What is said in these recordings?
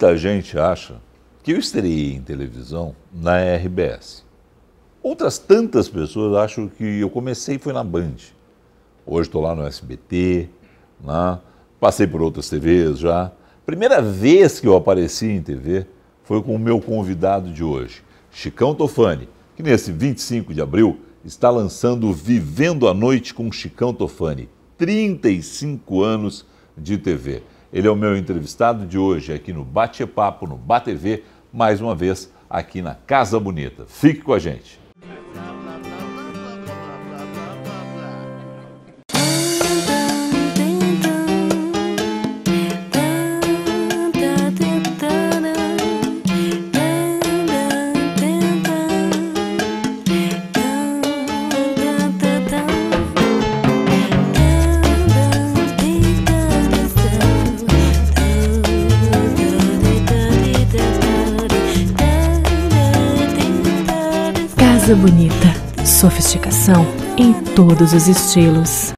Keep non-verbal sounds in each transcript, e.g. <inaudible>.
Muita gente acha que eu estreiei em televisão na RBS. Outras tantas pessoas acham que eu comecei foi na Band. Hoje estou lá no SBT, né? passei por outras TVs já. Primeira vez que eu apareci em TV foi com o meu convidado de hoje, Chicão Tofani, que nesse 25 de abril está lançando Vivendo a Noite com Chicão Tofani. 35 anos de TV. Ele é o meu entrevistado de hoje aqui no Bate-Papo, no BaTV, mais uma vez aqui na Casa Bonita. Fique com a gente. Coisa bonita. Sofisticação em todos os estilos.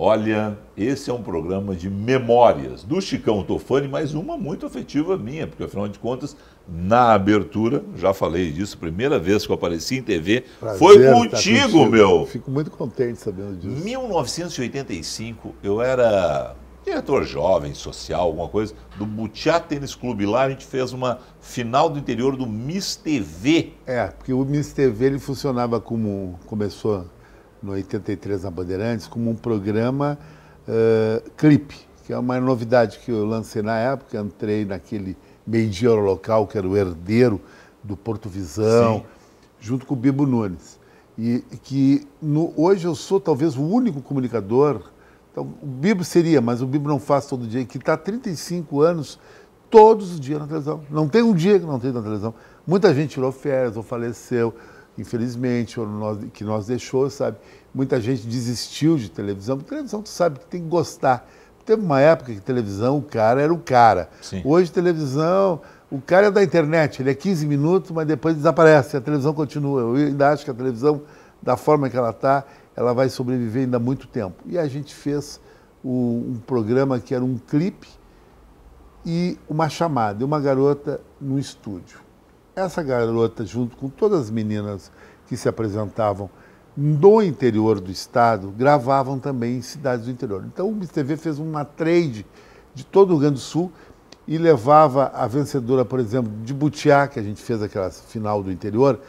Olha, esse é um programa de memórias do Chicão Tofani, mas uma muito afetiva minha, porque afinal de contas na abertura, já falei disso, primeira vez que eu apareci em TV, Prazer foi contigo, contigo, meu. Fico muito contente sabendo disso. 1985, eu era diretor jovem, social, alguma coisa, do Butiá Tênis Clube. Lá a gente fez uma final do interior do Miss TV. É, porque o Miss TV ele funcionava como, começou no 83 na Bandeirantes, como um programa uh, clipe, que é uma novidade que eu lancei na época, entrei naquele meio-dia local, que era o herdeiro do Porto Visão, Sim. junto com o Bibo Nunes. E que no, hoje eu sou talvez o único comunicador, então, o Bibo seria, mas o Bibo não faz todo dia, que está há 35 anos todos os dias na televisão. Não tem um dia que não tem na televisão. Muita gente tirou férias ou faleceu, infelizmente, ou nós, que nós deixou, sabe? Muita gente desistiu de televisão. Televisão, tu sabe que tem que gostar Teve uma época que televisão, o cara era o cara. Sim. Hoje, televisão, o cara é da internet, ele é 15 minutos, mas depois desaparece, a televisão continua. Eu ainda acho que a televisão, da forma que ela está, ela vai sobreviver ainda há muito tempo. E a gente fez o, um programa que era um clipe e uma chamada, uma garota no estúdio. Essa garota, junto com todas as meninas que se apresentavam, no interior do estado, gravavam também em cidades do interior. Então o MTV fez uma trade de todo o Rio Grande do Sul e levava a vencedora, por exemplo, de Butiá, que a gente fez aquela final do interior,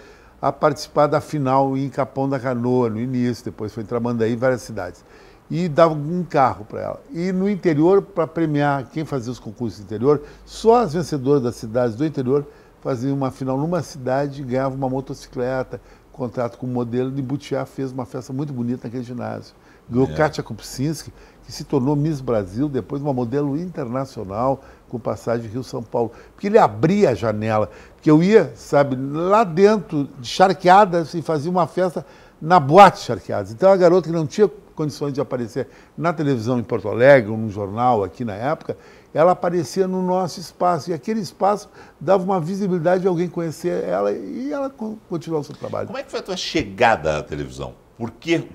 a participar da final em Capão da Canoa, no início, depois foi em Tramandaí, várias cidades. E dava um carro para ela. E no interior, para premiar quem fazia os concursos do interior, só as vencedoras das cidades do interior faziam uma final numa cidade e ganhavam uma motocicleta, contrato com o modelo de Butiá, fez uma festa muito bonita naquele ginásio. Ganhou é. Kátia Kupczynski, que se tornou Miss Brasil, depois uma modelo internacional, com passagem Rio-São Paulo. Porque ele abria a janela, porque eu ia, sabe, lá dentro, de charqueadas, e fazia uma festa na boate charqueadas. Então a garota que não tinha condições de aparecer na televisão em Porto Alegre, ou num jornal aqui na época, ela aparecia no nosso espaço. E aquele espaço dava uma visibilidade de alguém conhecer ela e ela continuar o seu trabalho. Como é que foi a tua chegada à televisão? Por que,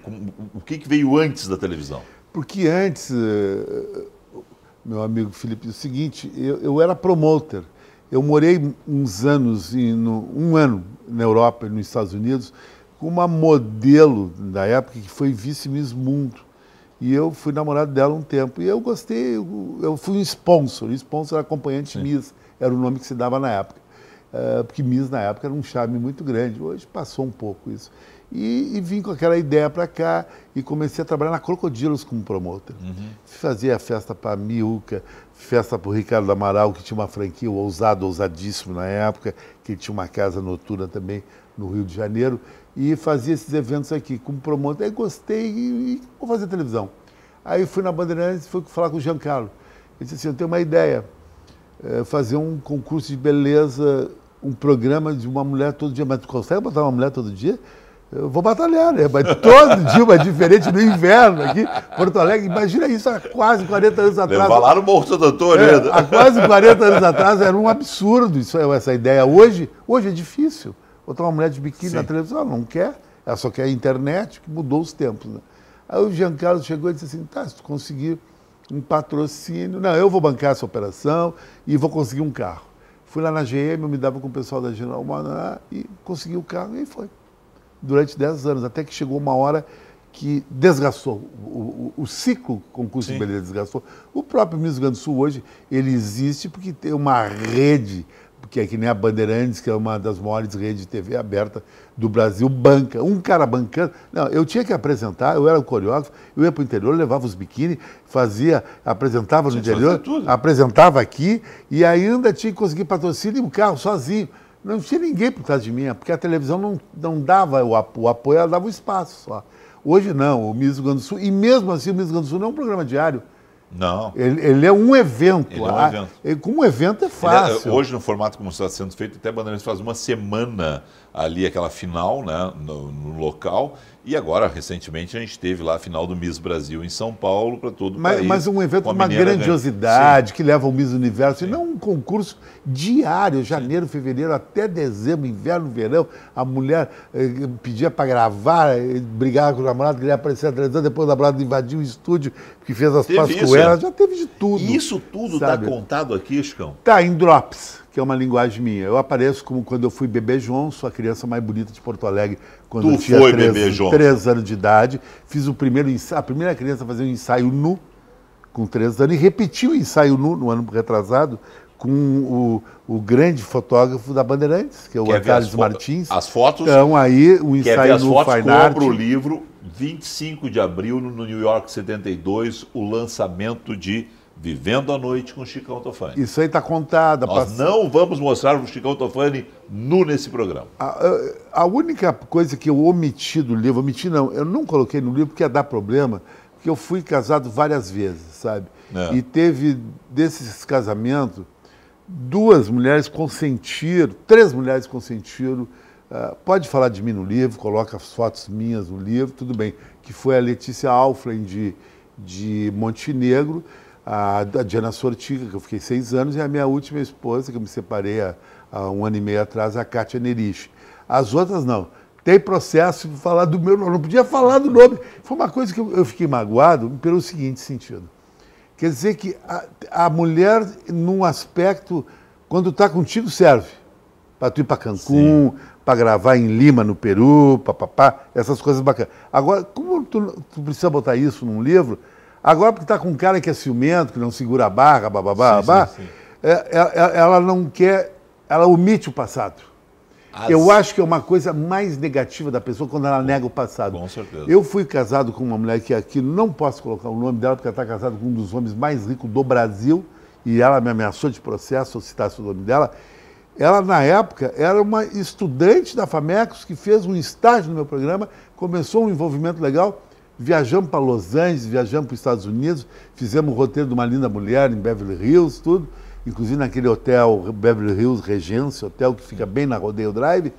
o que, que veio antes da televisão? Porque antes, eh, eh, meu amigo Felipe, é o seguinte, eu, eu era promoter. Eu morei uns anos, um ano na Europa, e nos Estados Unidos, com uma modelo da época que foi vice-miss mundo. E eu fui namorado dela um tempo. E eu gostei, eu, fui um sponsor. sponsor era acompanhante Sim. Miss, era o nome que se dava na época. Uh, porque Miss na época era um charme muito grande. Hoje passou um pouco isso. E, e vim com aquela ideia para cá e comecei a trabalhar na Crocodilos como promotor. Uhum. Fazia festa para Miúca, festa para o Ricardo Amaral, que tinha uma franquia ousado, ousadíssimo na época, que tinha uma casa noturna também no Rio de Janeiro, e fazia esses eventos aqui como promotor. Aí gostei e, e vou fazer televisão. Aí eu fui na Bandeirantes e fui falar com o Giancarlo. Ele disse assim, eu tenho uma ideia, é fazer um concurso de beleza, um programa de uma mulher todo dia. Mas tu consegue botar uma mulher todo dia? Eu vou batalhar, né? Mas todo dia uma diferente no inverno aqui, Porto Alegre. Imagina isso há quase 40 anos atrás. Falaram o Morro do Antônio é, né? Há quase 40 anos atrás era um absurdo isso, essa ideia. Hoje, hoje é difícil. Botar uma mulher de biquíni Sim. na televisão, ela não quer. Ela só quer a internet, que mudou os tempos. Né? Aí o Giancarlo chegou e disse assim, tá, se tu conseguir um patrocínio, não, eu vou bancar essa operação e vou conseguir um carro. Fui lá na GM, eu me dava com o pessoal da General Mananá e consegui o carro e foi. Durante 10 anos, até que chegou uma hora que desgastou. O, o, o ciclo concurso Sim. de beleza desgastou. O próprio Miss Grande do Sul hoje, ele existe porque tem uma rede que é que nem a Bandeirantes, que é uma das maiores redes de TV aberta do Brasil, banca. Um cara bancando. Não, eu tinha que apresentar, eu era o coreógrafo, eu ia para o interior, levava os biquíni, fazia, apresentava no interior, apresentava aqui e ainda tinha que conseguir patrocínio e um carro sozinho. Não tinha ninguém por trás de mim, porque a televisão não, não dava o, o apoio, ela dava o espaço só. Hoje não, o Miss do Sul, e mesmo assim o Miss do Sul não é um programa diário, não. Ele, ele é um evento. Ele é um ah, evento. Ah, ele, como um evento é, é fácil. hoje, no formato como está sendo feito, até Bandeirantes faz uma semana ali aquela final né, no, no, local. E agora, recentemente, a gente teve lá a final do Miss Brasil em São Paulo para todo o mas, país. Mas um evento de uma grandiosidade que leva o Miss Universo, Sim. e não um concurso diário, janeiro, Sim. fevereiro, até dezembro, inverno, verão. A mulher eh, pedia para gravar, eh, brigava com o namorado, queria aparecer atrás, depois o namorado invadiu o estúdio, que fez as pazes com ela, é. já teve de tudo. E isso tudo está contado aqui, Chicão? Tá, em drops que é uma linguagem minha. Eu apareço como quando eu fui bebê João, sou a criança mais bonita de Porto Alegre, quando tu eu tinha foi três, três anos de idade. Fiz o primeiro a primeira criança a fazer um ensaio nu, com três anos, e repeti o ensaio nu no ano retrasado com o, o grande fotógrafo da Bandeirantes, que é o Carlos Martins. As fotos? Então aí o ensaio nu fotos, Fine o livro 25 de abril no New York 72, o lançamento de Vivendo a Noite com Chicão Tofani. Isso aí está contada. Nós não vamos mostrar o Chicão Tofani nu nesse programa. A, a, única coisa que eu omiti do livro, omiti não, eu não coloquei no livro porque ia dar problema, porque eu fui casado várias vezes, sabe? É. E teve, desses casamentos, duas mulheres consentiram, três mulheres consentiram. Uh, pode falar de mim no livro, coloca as fotos minhas no livro, tudo bem. Que foi a Letícia Alfred de, de Montenegro a, a Diana Sortiga, que eu fiquei seis anos, e a minha última esposa, que eu me separei há, há um ano e meio atrás, a Kátia Nerich. As outras não. Tem processo para falar do meu nome. Não podia falar do nome. Foi uma coisa que eu, eu fiquei magoado pelo seguinte sentido. Quer dizer que a, a mulher, num aspecto, quando está contigo, serve. Para tu ir para Cancún, para gravar em Lima, no Peru, papapá, essas coisas bacanas. Agora, como tu, tu precisa botar isso num livro, Agora, porque está com um cara que é ciumento, que não segura a barra, bababá, sim, babá, sim, sim. É, ela, é, é, ela não quer, ela omite o passado. As... Eu acho que é uma coisa mais negativa da pessoa quando ela nega o passado. Com certeza. Eu fui casado com uma mulher que aqui não posso colocar o nome dela, porque ela está casada com um dos homens mais ricos do Brasil, e ela me ameaçou de processo se eu citasse o nome dela. Ela, na época, era uma estudante da FAMECOS que fez um estágio no meu programa, começou um envolvimento legal Viajamos para Los Angeles, viajamos para os Estados Unidos, fizemos o roteiro de uma linda mulher em Beverly Hills, tudo, inclusive naquele hotel Beverly Hills Regency, hotel que fica bem na Rodeo Drive.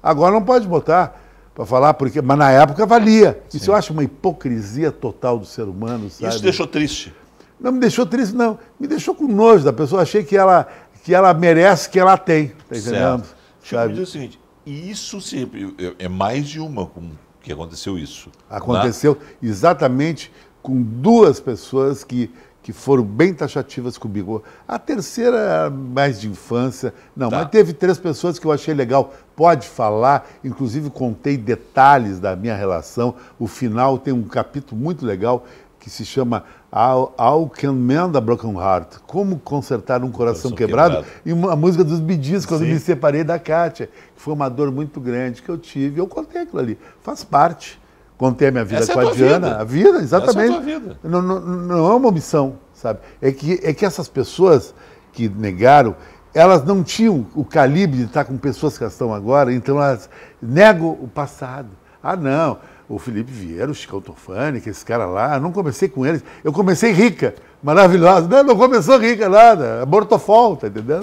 Agora não pode botar para falar, porque, mas na época valia. Sim. Isso eu acho uma hipocrisia total do ser humano. Sabe? Isso deixou triste. Não me deixou triste, não. Me deixou com nojo da pessoa. Achei que ela, que ela merece que ela tem. Tá entendendo? Certo. Deixa eu dizer o seguinte: isso sempre é, é mais de uma, como que aconteceu isso. Né? Aconteceu na... exatamente com duas pessoas que, que foram bem taxativas comigo. A terceira é mais de infância. Não, tá. mas teve três pessoas que eu achei legal. Pode falar, inclusive contei detalhes da minha relação. O final tem um capítulo muito legal que se chama How, how Can Mend a Broken Heart? Como Consertar um Coração, coração quebrado. quebrado. E uma, a música dos Bidis, quando Sim. me separei da Kátia, que foi uma dor muito grande que eu tive. Eu contei aquilo ali. Faz parte. Contei a minha vida Essa é com é a, a Diana. Vida. A vida, exatamente. Essa é a tua vida. Não, não, não é uma omissão, sabe? É que, é que essas pessoas que negaram, elas não tinham o calibre de estar com pessoas que elas estão agora, então elas negam o passado. Ah, não o Felipe Vieira, o Chico Tofani, que esse cara lá, não comecei com eles. Eu comecei rica, maravilhosa. Não, não começou rica nada, Abortou é falta, tá entendeu?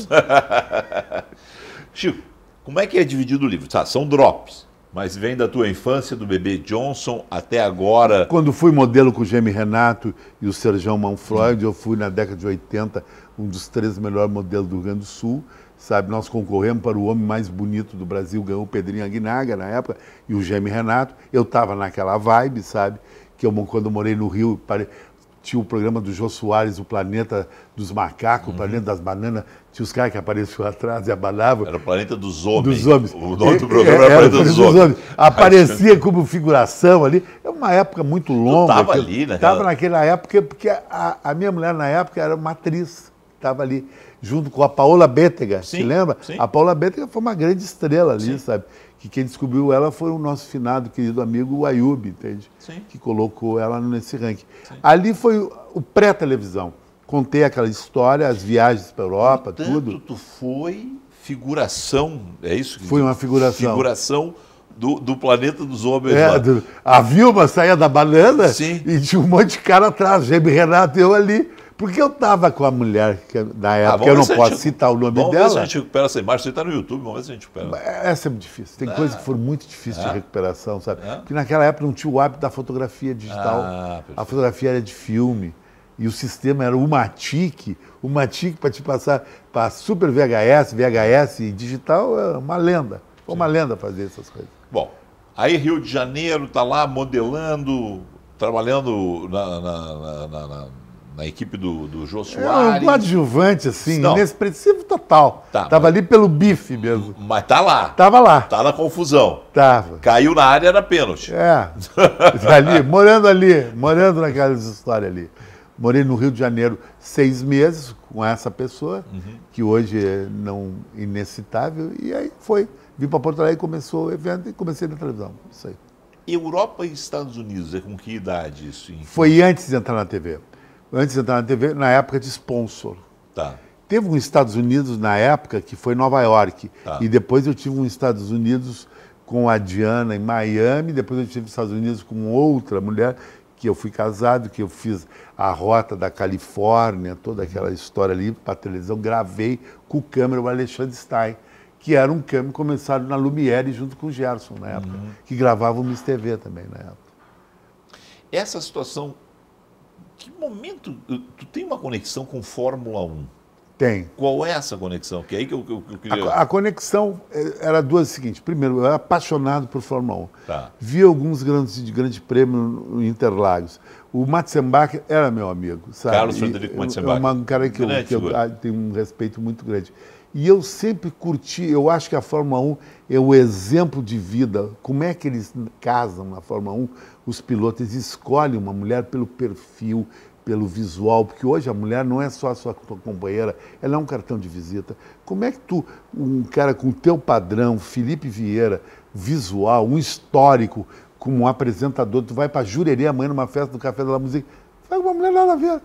<laughs> Chico, como é que é dividido o livro? Tá, são drops, mas vem da tua infância, do bebê Johnson até agora. Quando fui modelo com o Gêmeo Renato e o Serjão Manfroid, eu fui na década de 80 um dos três melhores modelos do Rio Grande do Sul. Sabe, nós concorremos para o homem mais bonito do Brasil, ganhou o Pedrinho Aguinaga na época, e o Gêmeo Renato. Eu estava naquela vibe, sabe? Que eu, quando eu morei no Rio, pare... tinha o programa do Jô Soares, o Planeta dos Macacos, uhum. o Planeta das Bananas. Tinha os caras que apareciam atrás e abalavam. Era o Planeta dos Homens. Dos Homens. O nome do é, programa era, era Planeta, dos, dos homens. homens. Aparecia como figuração ali. É uma época muito longa. Estava ali, né? Estava naquela época, porque a, a minha mulher, na época, era uma atriz. Estava ali junto com a Paola Bétega, se lembra? Sim. A Paola Bétega foi uma grande estrela ali, sim. sabe? Que quem descobriu ela foi o nosso finado querido amigo Ayub, entende? Sim. Que colocou ela nesse ranking. Ali foi o pré-televisão. Contei aquela história, as viagens para a Europa, Entanto, tudo. tu foi figuração, é isso? Que foi uma figuração. Figuração do, do, planeta dos homens é, Do, a Vilma saía da banana Sim. e tinha um monte de cara atrás, Jaime Renato e eu ali. Porque eu estava com a mulher que, da ah, época, ah, eu não posso gente, citar o nome vamos dela. Vamos ver se a gente recupera essa imagem. Você está no YouTube, vamos ver se a gente recupera. É, essa é difícil. Tem é. coisas que foram muito difíceis de é. recuperação, sabe? Porque naquela época não tinha o hábito da fotografia digital. Ah, a fotografia era de filme. E o sistema era o Matic. O Matic, para te passar para Super VHS, VHS e digital, é uma lenda. Foi uma Sim. lenda fazer essas coisas. Bom, aí Rio de Janeiro está lá modelando, trabalhando na, na, na, na na equipe do, do Jô é Soares. um coadjuvante, assim, não. inexpressivo total. Tá, Tava mas... ali pelo bife mesmo. Mas tá lá. Tava lá. Tá na confusão. Tava. Caiu na área, era pênalti. É. Tá ali, morando ali, morando naquela história ali. Morei no Rio de Janeiro seis meses com essa pessoa, uhum. que hoje é não inexitável, e aí foi. Vim para Porto Alegre, começou o evento e comecei na televisão. Isso aí. Europa e Estados Unidos, é com que idade isso? Enfim? Foi antes de entrar na TV antes de entrar na TV, na época de sponsor. Tá. Teve um Estados Unidos na época que foi Nova York. Tá. E depois eu tive um Estados Unidos com a Diana em Miami. Depois eu tive Estados Unidos com outra mulher que eu fui casado, que eu fiz a rota da Califórnia, toda aquela história ali para televisão. Gravei com o câmera o Alexandre Stein, que era um câmera começado na Lumiere junto com o Gerson na época, uhum. que gravava o Miss TV também na época. Essa situação que momento tu tem uma conexão com Fórmula 1? Tem. Qual é essa conexão? Que é aí que eu, que eu, queria... A, a, conexão é, era duas é seguintes. Primeiro, eu era apaixonado por Fórmula 1. Tá. Vi alguns grandes Grande Prêmio no Interlagos. O Matzenbach era meu amigo, sabe? Carlos Frederico Matzenbach. É um cara que, eu, que eu tenho um respeito muito grande. E eu sempre curti, eu acho que a Fórmula 1 é o exemplo de vida. Como é que eles casam na Fórmula 1 os pilotos escolhem uma mulher pelo perfil, pelo visual, porque hoje a mulher não é só a sua companheira, ela é um cartão de visita. Como é que tu, um cara com o teu padrão, Felipe Vieira, visual, um histórico, como um apresentador, tu vai para Jurerê amanhã numa festa do Café da Música, sai uma mulher lá na ver.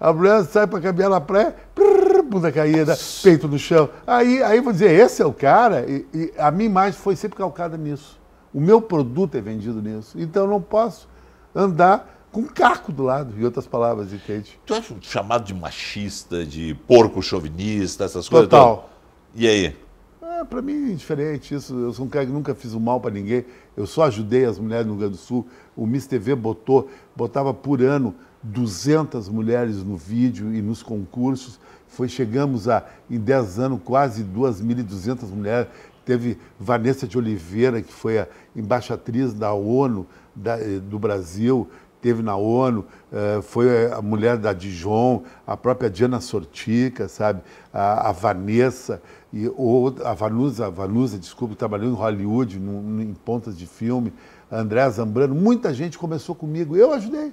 A mulher sai para caminhar na praia, prrr, bunda caída, peito no chão. Aí, aí vou dizer, esse é o cara, e, e a minha imagem foi sempre calcada nisso. O meu produto é vendido nisso. Então eu não posso andar com caco do lado, em outras palavras, entende? Tu é chamado de machista, de porco chauvinista, essas Total. coisas. Total. E aí? Ah, para mim é diferente isso. Eu sou um cara que nunca fiz o um mal para ninguém. Eu só ajudei as mulheres no Rio Grande do Sul. O Miss TV botou, botava por ano 200 mulheres no vídeo e nos concursos. Foi, chegamos a, em 10 anos, quase 2.200 mulheres. Teve Vanessa de Oliveira, que foi a embaixatriz da ONU da, eh, do Brasil, teve na ONU, eh, foi a mulher da Dijon, a própria Diana Sortica, sabe? A, a Vanessa, e, ou, a Vanusa, Vanusa, desculpa, trabalhou em Hollywood, num, em pontas de filme, Andréa Zambrano, muita gente começou comigo, eu ajudei.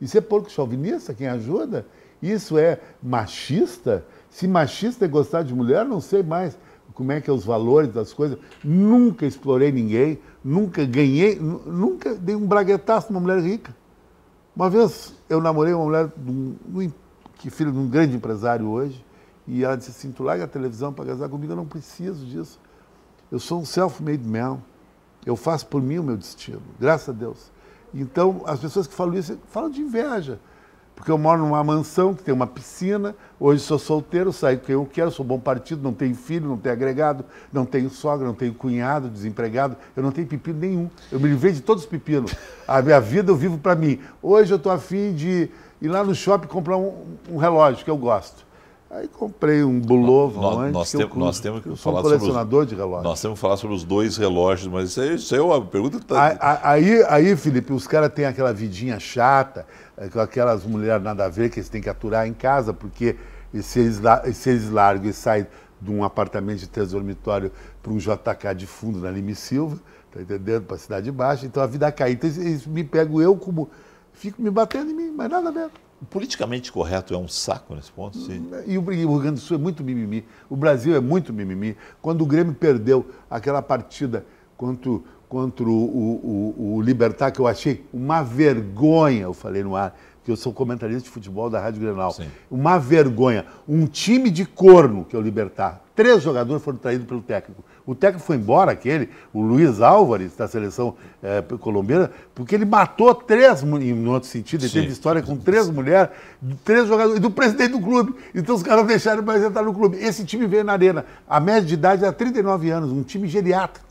Isso é porco chauvinista, quem ajuda? Isso é machista? Se machista é gostar de mulher, não sei mais como é que é os valores das coisas. Nunca explorei ninguém, nunca ganhei, nunca dei um braguetaço numa mulher rica. Uma vez eu namorei uma mulher que é filho de um grande empresário hoje, e ela disse assim, tu larga a televisão para casar comigo, eu não preciso disso. Eu sou um self-made man. Eu faço por mim o meu destino, graças a Deus. Então, as pessoas que falam isso falam de inveja. Porque eu moro numa mansão que tem uma piscina, hoje sou solteiro, saio quem eu quero, sou bom partido, não tenho filho, não tenho agregado, não tenho sogra, não tenho cunhado, desempregado, eu não tenho pepino nenhum. Eu me livrei de todos os pepinos. A minha vida eu vivo para mim. Hoje eu estou afim de ir lá no shopping comprar um, um relógio que eu gosto. Aí comprei um Bulova. Nós, antes, nós, tem, nós temos que eu falar um colecionador sobre os, de relógios. Nós temos que falar sobre os dois relógios, mas isso aí, isso aí é uma pergunta. Tá... Aí, aí, Felipe, os caras têm aquela vidinha chata, é, aquelas mulheres nada a ver que eles têm que aturar em casa, porque se eles, se eles largam e saem de um apartamento de três dormitório para um JK de fundo na Lime Silva, tá entendendo? Para a Cidade Baixa, então a vida cai. Então eles, eles me pegam eu como. Fico me batendo em mim, mas nada mesmo. O politicamente correto é um saco nesse ponto, sim. E o Rio Grande do Sul é muito mimimi. O Brasil é muito mimimi. Quando o Grêmio perdeu aquela partida contra, contra o, o, o Libertar, que eu achei uma vergonha, eu falei no ar, que eu sou comentarista de futebol da Rádio Grenal. Sim. Uma vergonha. Um time de corno, que é o Libertar. Três jogadores foram traídos pelo técnico. O técnico foi embora, aquele, o Luiz Álvares, da seleção é, colombiana, porque ele matou três, em outro sentido, ele Sim. teve história com três mulheres, três jogadores, e do presidente do clube. Então os caras <laughs> deixaram mais entrar no clube. Esse time veio na arena. A média de idade era 39 anos, um time geriátrico.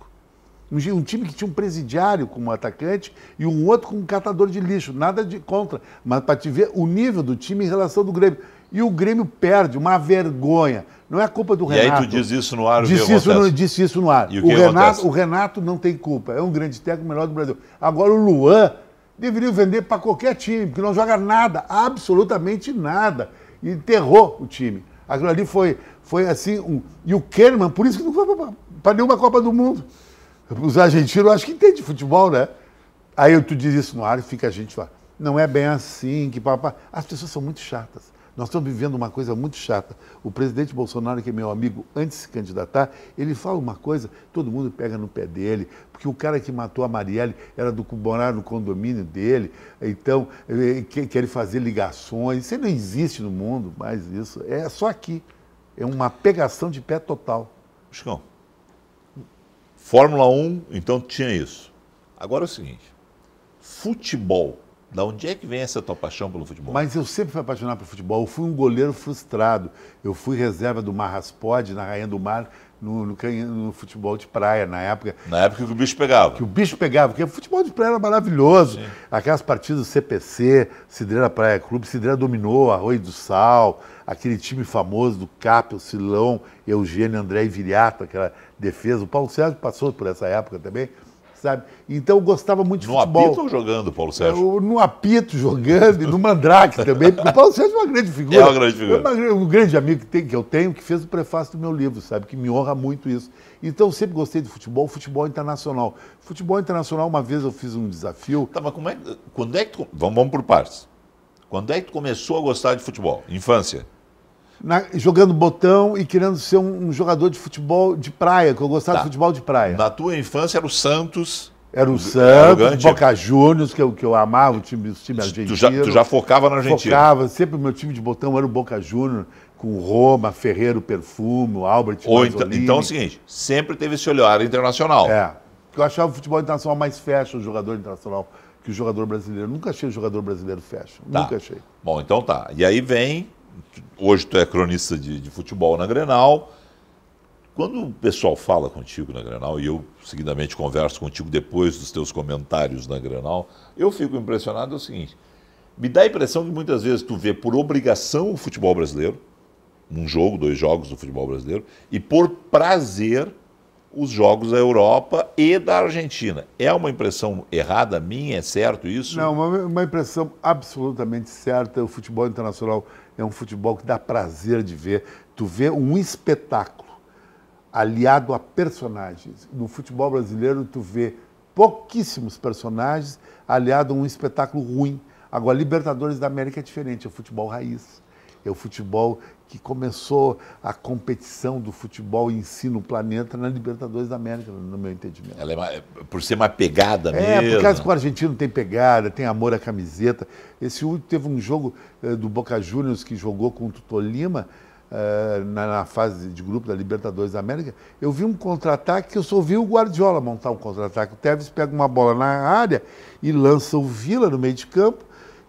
Um time que tinha um presidiário como atacante e um outro com um catador de lixo. Nada de contra. Mas para te ver o nível do time em relação do Grêmio e o Grêmio perde, uma vergonha. Não é culpa do Renato. E aí tu diz isso no ar, disse isso no, disse isso no ar. E o, o Renato, o Renato não tem culpa, é um grande técnico, melhor do Brasil. Agora o Luan deveria vender para qualquer time, porque não joga nada, absolutamente nada. E enterrou o time. Aquilo ali foi, foi assim. Um... E o Kerman, por isso que não foi para nenhuma Copa do Mundo. Os argentinos acho que entende futebol, né? Aí tu diz isso no ar e fica a gente lá. Não é bem assim, que papá. As pessoas são muito chatas. Nós estamos vivendo uma coisa muito chata. O presidente Bolsonaro, que é meu amigo antes de se candidatar, ele fala uma coisa, todo mundo pega no pé dele, porque o cara que matou a Marielle era do morar no condomínio dele, então quer fazer ligações. Isso não existe no mundo mais isso. É só aqui. É uma pegação de pé total. Chicão, Fórmula 1, então tinha isso. Agora é o seguinte: futebol da onde é que vem essa tua paixão pelo futebol? Mas eu sempre fui apaixonado pelo futebol. Eu fui um goleiro frustrado. Eu fui reserva do Marraspod, na Rainha do Mar, no, no, no, futebol de praia, na época. Na época que o bicho pegava. Que o bicho pegava, porque o futebol de praia era maravilhoso. Sim. Aquelas partidas do CPC, Cidreira Praia Clube, Cidreira dominou, Arroio do Sal, aquele time famoso do Cap, o Silão, Eugênio, André e Viriato, aquela defesa. O Paulo Sérgio passou por essa época também sabe? Então eu gostava muito de no futebol. No apito ou jogando, Paulo Sérgio? Eu, no apito, jogando, e no mandrake também, porque o Paulo Sérgio é uma grande figura. É uma grande figura. É uma, um grande amigo que, tem, que eu tenho, que fez o prefácio do meu livro, sabe? Que me honra muito isso. Então eu sempre gostei de futebol, futebol internacional. Futebol internacional, uma vez eu fiz um desafio. Tá, mas como é, quando é que tu, vamos, vamos por partes. Quando é que tu começou a gostar de futebol? Infância? na, jogando botão e querendo ser um, um, jogador de futebol de praia, que eu gostava tá. de futebol de praia. Na tua infância era o Santos. Era o Santos, era o Boca Juniors, que eu, que eu amava, o time, os times argentinos. Tu já, tu já focava na Argentina? Focava, sempre o meu time de botão era o Boca Juniors, com Roma, Ferreiro Perfume, Albert Ou então, então é o seguinte, sempre teve esse olhar internacional. É, eu achava o futebol internacional mais fashion, o jogador internacional, que o jogador brasileiro. Nunca achei o jogador brasileiro fashion, tá. nunca achei. Bom, então tá. E aí vem hoje tu é cronista de, de futebol na Grenal. Quando o pessoal fala contigo na Grenal, e eu seguidamente converso contigo depois dos teus comentários na Grenal, eu fico impressionado é o seguinte, me dá a impressão que muitas vezes tu vê por obrigação o futebol brasileiro, um jogo, dois jogos do futebol brasileiro, e por prazer os jogos da Europa e da Argentina. É uma impressão errada minha? É certo isso? Não, uma, uma impressão absolutamente certa. O futebol internacional é um futebol que dá prazer de ver. Tu vê um espetáculo aliado a personagens. No futebol brasileiro, tu vê pouquíssimos personagens aliado a um espetáculo ruim. Agora, Libertadores da América é diferente, é o futebol raiz. É o futebol que começou a competição do futebol em si no planeta na Libertadores da América, no meu entendimento. Ela é mais, por ser uma pegada é, mesmo. É, por causa que o argentino tem pegada, tem amor à camiseta. Esse último teve um jogo eh, do Boca Juniors que jogou contra o Tolima eh, na, na, fase de grupo da Libertadores da América. Eu vi um contra-ataque que eu só vi o Guardiola montar um contra-ataque. O Tevez pega uma bola na área e lança o Vila no meio de campo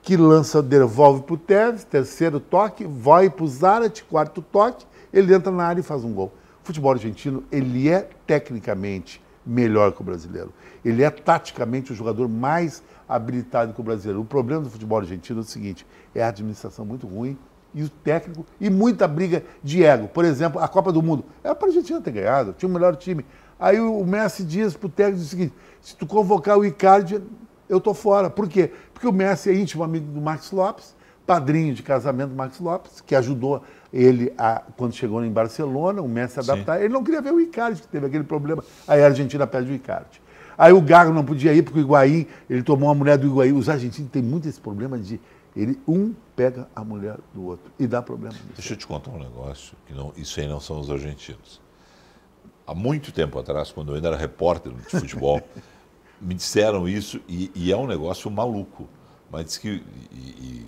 que lança, devolve para o Tevez, terceiro toque, vai para o Zarat, quarto toque, ele entra na área e faz um gol. O futebol argentino, ele é tecnicamente melhor que o brasileiro. Ele é taticamente o jogador mais habilitado que o brasileiro. O problema do futebol argentino é o seguinte, é a administração muito ruim e o técnico e muita briga de ego. Por exemplo, a Copa do Mundo. Era é para a Argentina ter ganhado, tinha o melhor time. Aí o Messi diz para o técnico o seguinte, se tu convocar o Icardi, eu tô fora. Por quê? Porque o Messi é íntimo amigo do Max Lopes, padrinho de casamento do Max Lopes, que ajudou ele a, quando chegou em Barcelona, o Messi a adaptar. Sim. Ele não queria ver o Icardi, que teve aquele problema. Aí a Argentina perde o Icardi. Aí o Gago não podia ir porque o Higuaín, ele tomou a mulher do Higuaín. Os argentinos têm muito esse problema de ele um pega a mulher do outro e dá problema. Deixa eu te contar um negócio, que não, isso aí não são os argentinos. Há muito tempo atrás, quando eu ainda era repórter de futebol, <laughs> me disseram isso e, e, é um negócio maluco. Mas diz que e, e,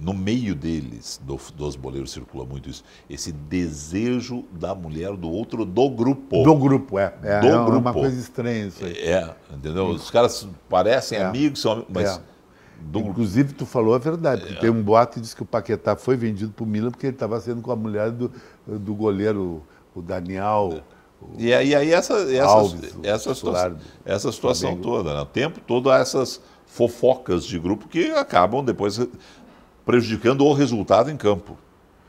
no meio deles, do, dos boleiros, circula muito isso. Esse desejo da mulher do outro, do grupo. Do grupo, é. é do é grupo. uma coisa estranha isso aí. É, é, entendeu? Os caras parecem é. amigos, são, mas... É. Do... Inclusive, tu falou a verdade, porque é. tem um boato que diz que o Paquetá foi vendido para o Milan porque ele estava sendo com a mulher do, do goleiro, o Daniel... É. E aí, aí essa, essa, Alves, essa, situação, essa situação Flamengo. toda, né? o tempo todo há essas fofocas de grupo que acabam depois prejudicando o resultado em campo.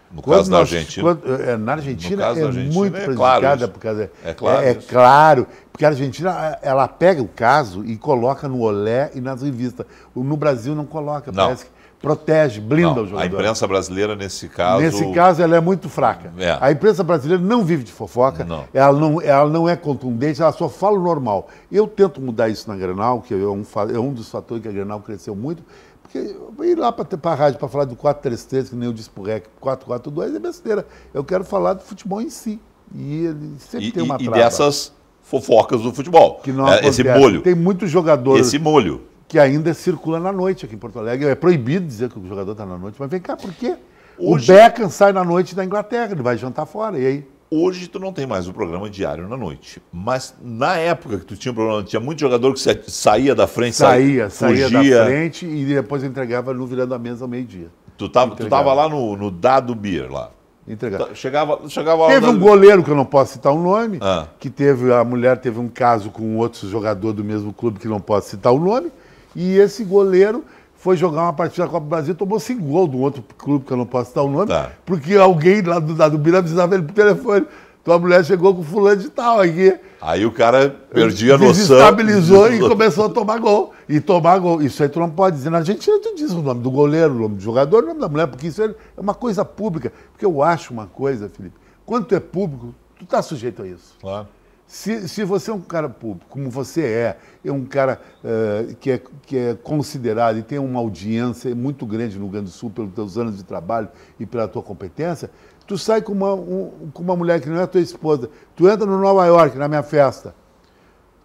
No quando caso nós, da Argentina. Quando, é, na Argentina é Argentina, muito é prejudicada claro por causa. É claro. É, é claro, porque a Argentina ela pega o caso e coloca no olé e nas revistas. No Brasil não coloca, não. parece que protege, blinda não, o jogador. A imprensa brasileira, nesse caso. Nesse caso, ela é muito fraca. É. A imprensa brasileira não vive de fofoca, não. Ela, não, ela não é contundente, ela só fala o normal. Eu tento mudar isso na Granal, que é um, é um dos fatores que a Granal cresceu muito, porque ir lá para a rádio para falar do 4-3-3, que nem eu disse o REC, 4-4-2 é besteira. Eu quero falar do futebol em si. E ele sempre e, tem uma e, trava. E dessas fofocas do futebol. Que não é, Esse molho. Tem muitos jogadores. Esse molho que ainda circula na noite aqui em Porto Alegre. É proibido dizer que o jogador está na noite, mas vem cá, por quê? Hoje... O Beckham sai na noite da Inglaterra, ele vai jantar fora, e aí? Hoje tu não tem mais o um programa diário na noite. Mas na época que tu tinha o programa, tinha muito jogador que saía da frente, saía, saía, fugia. da frente e depois entregava no virando a mesa ao meio-dia. Tu tava, tu tava lá no, no Dado Beer lá. Entregava. Tá, chegava, chegava lá. Teve um goleiro, que eu não posso citar o um nome, ah. que teve. A mulher teve um caso com outro jogador do mesmo clube que não posso citar o um nome. E esse goleiro foi jogar uma partida da Copa do Brasil, tomou cinco gols do outro clube, que eu não posso dar o nome, tá. porque alguém lá do, do Dubina precisava ele por telefone. Tua mulher chegou com fulano de tal aqui. Aí o cara perdia a noção. desestabilizou e começou a tomar gol. E tomar gol. Isso aí tu não pode dizer. Na Argentina tu diz o nome do goleiro, o nome do jogador, o nome da mulher, porque isso é, é uma coisa pública. Porque eu acho uma coisa, Felipe. Quando tu é público, tu tá sujeito a isso. Claro. Se, se você é um cara público, como você é, é um cara uh, que, é, que é considerado e tem uma audiência muito grande no Rio Grande do Sul pelos teus anos de trabalho e pela tua competência, tu sai com uma, um, com uma mulher que não é tua esposa, tu entra no Nova York, na minha festa,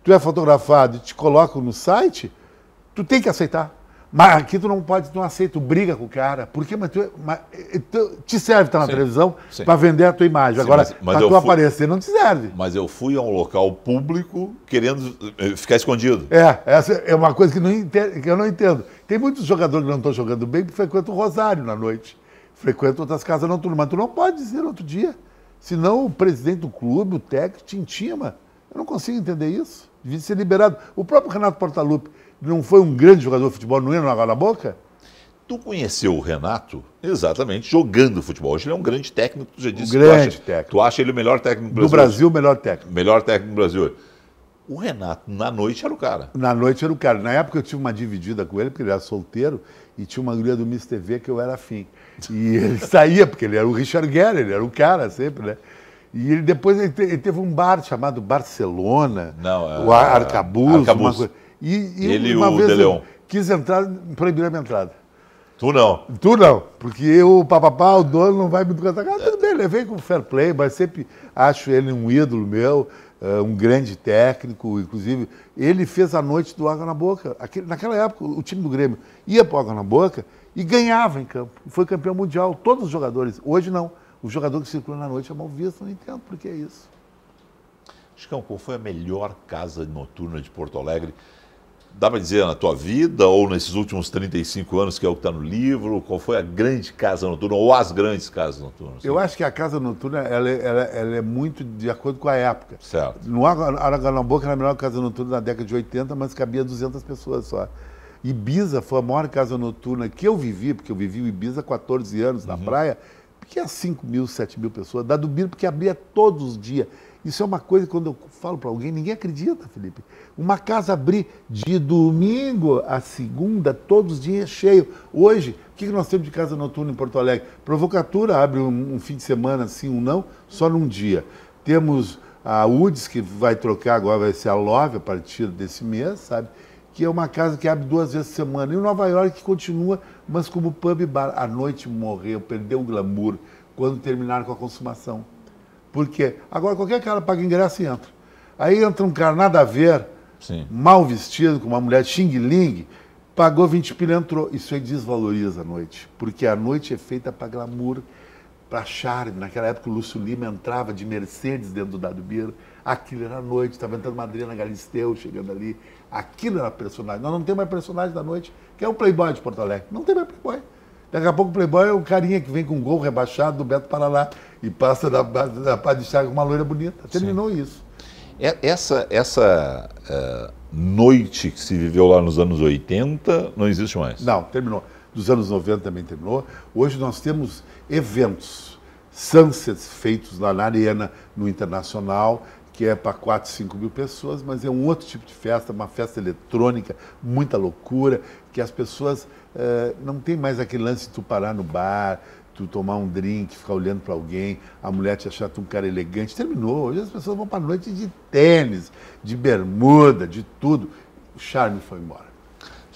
tu é fotografado e te coloco no site, tu tem que aceitar. Mas aqui tu não pode, tu não aceita, tu briga com o cara. Porque mas tu, é, mas, é, tu te serve estar tá na sim, televisão para vender a tua imagem. Sim, Agora, para tu fui, aparecer, não te serve. Mas eu fui a um local público querendo eh, ficar escondido. É, essa é uma coisa que, não entendo, que eu não entendo. Tem muitos jogadores que não estão jogando bem que frequentam o Rosário na noite. Frequentam outras casas noturnas. Mas tu não pode dizer outro dia. Senão o presidente do clube, o técnico, te intima. Eu não consigo entender isso. Devia ser liberado. O próprio Renato Portaluppi não foi um grande jogador de futebol, não ia no na boca? Tu conheceu o Renato exatamente jogando futebol. Hoje ele é um grande técnico, tu já disse. Um grande tu acha, técnico. Tu acha ele o melhor técnico do Brasil? Do Brasil, o melhor técnico. Melhor técnico do Brasil. O Renato, na noite, era o cara. Na noite era o cara. Na época eu tive uma dividida com ele, porque ele era solteiro, e tinha uma guria do Miss TV que eu era afim. E <laughs> ele saía, porque ele era o Richard Guerra, ele era o cara sempre, né? E ele depois ele, te, ele teve um bar chamado Barcelona, Não, é, o Arcabuz, Arcabuz. uma coisa. E, e Ele uma e o vez Deleon. quis entrar, proibiram a minha entrada. Tu não. Tu não, porque eu, papapá, o dono não vai me contratar. Ah, tá, tudo bem, levei com fair play, mas sempre acho ele um ídolo meu, eh, um grande técnico, inclusive. Ele fez a noite do Água na Boca. naquela época, o time do Grêmio ia para Água na Boca e ganhava em campo. Foi campeão mundial, todos os jogadores. Hoje não. O jogador que circula na noite é mal visto, não entendo por que é isso. Chicão, qual foi a melhor casa noturna de Porto Alegre? dá para dizer na tua vida ou nesses últimos 35 anos, que é o que está no livro? Qual foi a grande casa noturna ou as grandes casas noturnas? Eu acho que a casa noturna ela, é, ela, ela é muito de acordo com a época. Certo. No Araguanamboca era a melhor casa noturna na década de 80, mas cabia 200 pessoas só. Ibiza foi a maior casa noturna que eu vivi, porque eu vivi o Ibiza há 14 anos na uhum. praia, porque é 5 mil, 7 mil pessoas. Da Dubiro, porque abria todos os dias. Isso é uma coisa que quando eu falo para alguém, ninguém acredita, Felipe. Uma casa abrir de domingo a segunda, todos os dias cheio. Hoje, o que nós temos de casa noturna em Porto Alegre? Provocatura abre um, um fim de semana, sim ou um não, só num dia. Temos a UDS, que vai trocar agora, vai ser a Love a partir desse mês, sabe? Que é uma casa que abre duas vezes por semana. E Nova York que continua, mas como pub bar. A noite morreu, perdeu o glamour quando terminaram com a consumação. Porque agora qualquer cara paga ingresso e entra. Aí entra um cara nada a ver, Sim. mal vestido, com uma mulher xing-ling, pagou 20 pila, entrou. Isso aí desvaloriza a noite. Porque a noite é feita para glamour, para charme. Naquela época o Lúcio Lima entrava de Mercedes dentro do Dado Biro Aquilo era a noite, estava entrando uma Adriana Galisteu chegando ali. Aquilo era personagem. Nós não temos mais personagem da noite, que é o Playboy de Porto Alegre. Não tem mais Playboy. Daqui a pouco o Playboy é o carinha que vem com um gol rebaixado do Beto Paraná e passa da, da parte de com uma loira bonita. Terminou Sim. isso. É, essa essa eh, noite que se viveu lá nos anos 80 não existe mais. Não, terminou. Dos anos 90 também terminou. Hoje nós temos eventos, sunsets feitos lá na Arena, no Internacional, que é para 4, 5 mil pessoas, mas é um outro tipo de festa, uma festa eletrônica, muita loucura, que as pessoas é, não tem mais aquele lance de tu parar no bar, tu tomar um drink, ficar olhando para alguém, a mulher te achar tu um cara elegante. Terminou. Hoje as pessoas vão para noite de tênis, de bermuda, de tudo. O charme foi embora.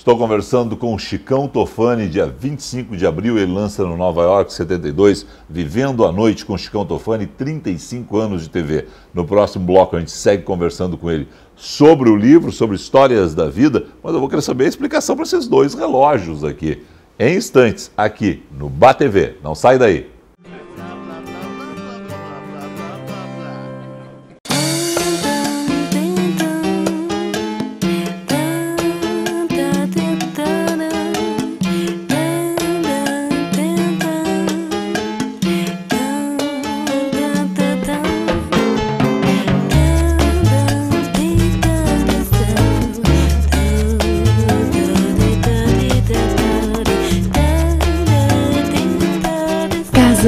Estou conversando com o Chicão Tofani, dia 25 de abril, ele lança no Nova York 72, Vivendo a Noite com Chicão Tofani, 35 anos de TV. No próximo bloco a gente segue conversando com ele sobre o livro, sobre histórias da vida, mas eu vou querer saber a explicação para esses dois relógios aqui. Em instantes, aqui no BATV. Não sai daí.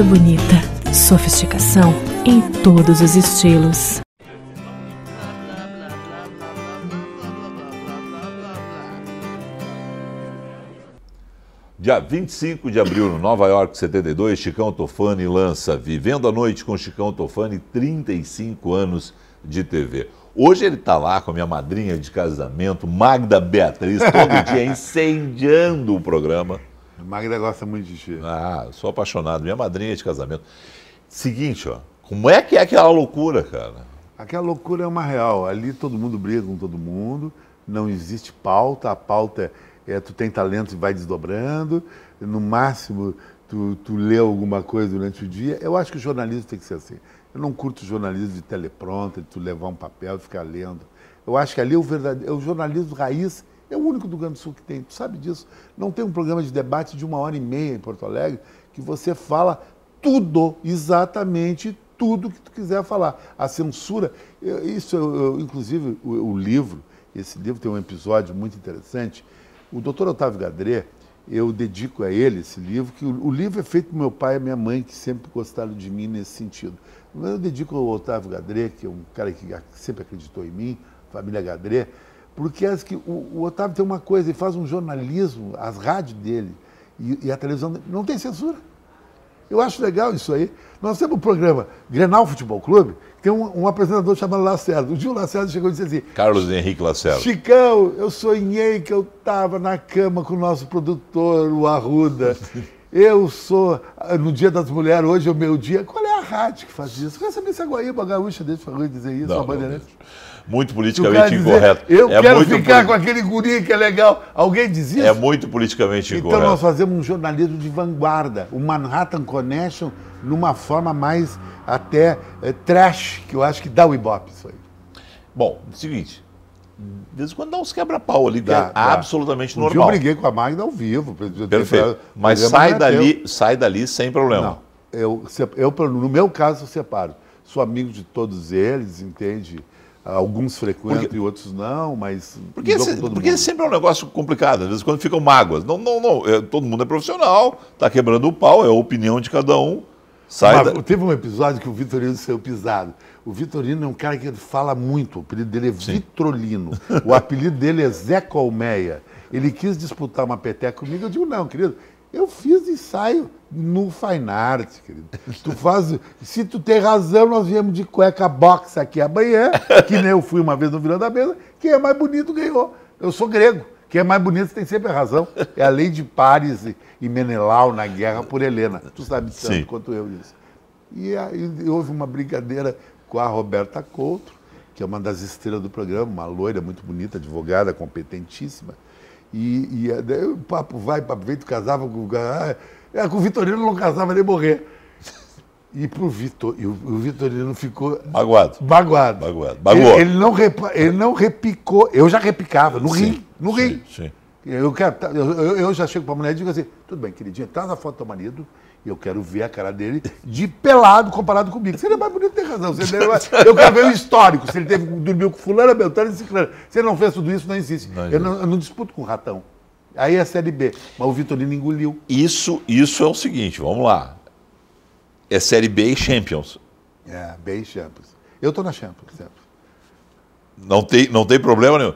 bonita. Sofisticação em todos os estilos. Dia 25 de abril, no Nova York 72, Chicão Tofani lança Vivendo a Noite com Chicão Tofani, 35 anos de TV. Hoje ele está lá com a minha madrinha de casamento, Magda Beatriz, todo dia <laughs> incendiando o programa. Magda gosta muito de ti. Ah, sou apaixonado. Minha madrinha é de casamento. Seguinte, ó. Como é que é aquela loucura, cara? Aquela loucura é uma real. Ali todo mundo briga com todo mundo. Não existe pauta. A pauta é, é tu tem talento e vai desdobrando. No máximo, tu, tu lê alguma coisa durante o dia. Eu acho que o jornalismo tem que ser assim. Eu não curto jornalismo de teleprompter, de tu levar um papel e ficar lendo. Eu acho que ali é o verdadeiro, é o jornalismo raiz é o único do Rio Grande do Sul que tem, tu sabe disso. Não tem um programa de debate de uma hora e meia em Porto Alegre que você fala tudo, exatamente tudo que tu quiser falar. A censura, eu, isso, eu, eu, inclusive, o, o, livro, esse livro tem um episódio muito interessante. O doutor Otávio Gadré, eu dedico a ele esse livro, que o, o livro é feito por meu pai e minha mãe, que sempre gostaram de mim nesse sentido. Mas eu dedico ao Otávio Gadré, que é um cara que sempre acreditou em mim, família Gadré, porque que, o, o Otávio tem uma coisa, ele faz um jornalismo, as rádios dele e, e a televisão dele, não tem censura. Eu acho legal isso aí. Nós temos um programa Grenal Futebol Clube, tem um, um apresentador chamado Lacerda. O Gil Lacerda chegou e disse assim: Carlos Henrique Lacerda. Chicão, eu sonhei que eu estava na cama com o nosso produtor, o Arruda. <laughs> Eu sou, no Dia das Mulheres, hoje é o meu dia. Qual é a rádio que faz isso? Quer saber se a é Guaíba a Gaúcha deixa o dizer isso, não, a Bandeirante? Não, não muito politicamente incorreto. Dizer, eu é quero ficar com aquele guri que é legal. Alguém diz isso? É muito politicamente então incorreto. Então nós fazemos um jornalismo de vanguarda, o Manhattan Connection, numa forma mais até é, trash, que eu acho que dá o ibope isso aí. Bom, seguinte, de vez em quando dá uns quebra-pau ali, dá, dá. absolutamente um normal. eu briguei com a Magda ao vivo. Perfeito. Mas sai dali, sai dali sem problema. Não, eu, eu, no meu caso, eu separo. Sou amigo de todos eles, entende? Alguns frequentam porque, e outros não, mas. Porque, porque sempre é um negócio complicado, às vezes quando ficam mágoas. Não, não, não. É, todo mundo é profissional, está quebrando o pau, é a opinião de cada um. Sai mas, da... Teve um episódio que o Vitorino saiu pisado. O Vitorino é um cara que fala muito, o apelido dele é Sim. Vitrolino. <laughs> O apelido dele é Zé Colmeia. Ele quis disputar uma peteca comigo, eu digo, não, querido, eu fiz ensaio no Fine Art, querido. Tu faz, se tu tem razão, nós viemos de cueca box aqui amanhã, que nem eu fui uma vez no Virando da Mesa. Quem é mais bonito ganhou. Eu sou grego. Quem é mais bonito tem sempre a razão. É a lei de Paris e Menelau na guerra por Helena. Tu sabe tanto Sim. quanto eu disse. E aí houve uma brincadeira com a Roberta Couto, que é uma das estrelas do programa, uma loira muito bonita, advogada, competentíssima. E, e é, daí, o papo vai, papo vem, tu casava com, ah, é, com o Vitorino, não casava nem morrer. E pro Vitor, e o, o Vitorino ficou magoado. baguado baguado Ele, ele, não ele não repicou, eu já repicava, no rim, no rim. Eu, quero, tá, eu, eu já chego pra mulher e digo assim, tudo bem, queridinha, traz a foto do teu marido, eu quero ver a cara dele de pelado comparado comigo. Se ele é mais bonito, tem razão. mais... Eu quero ver o histórico. Se ele teve, dormiu com fulano, Beltrano e Ciclano. Se ele não fez tudo isso, não existe. Não, eu, não, eu, não, disputo com o Ratão. Aí é a Série B. Mas o Vitorino engoliu. Isso, isso é o seguinte, vamos lá. É Série B e Champions. É, B e Champions. Eu estou na Champions, sempre. Não tem, não tem problema nenhum.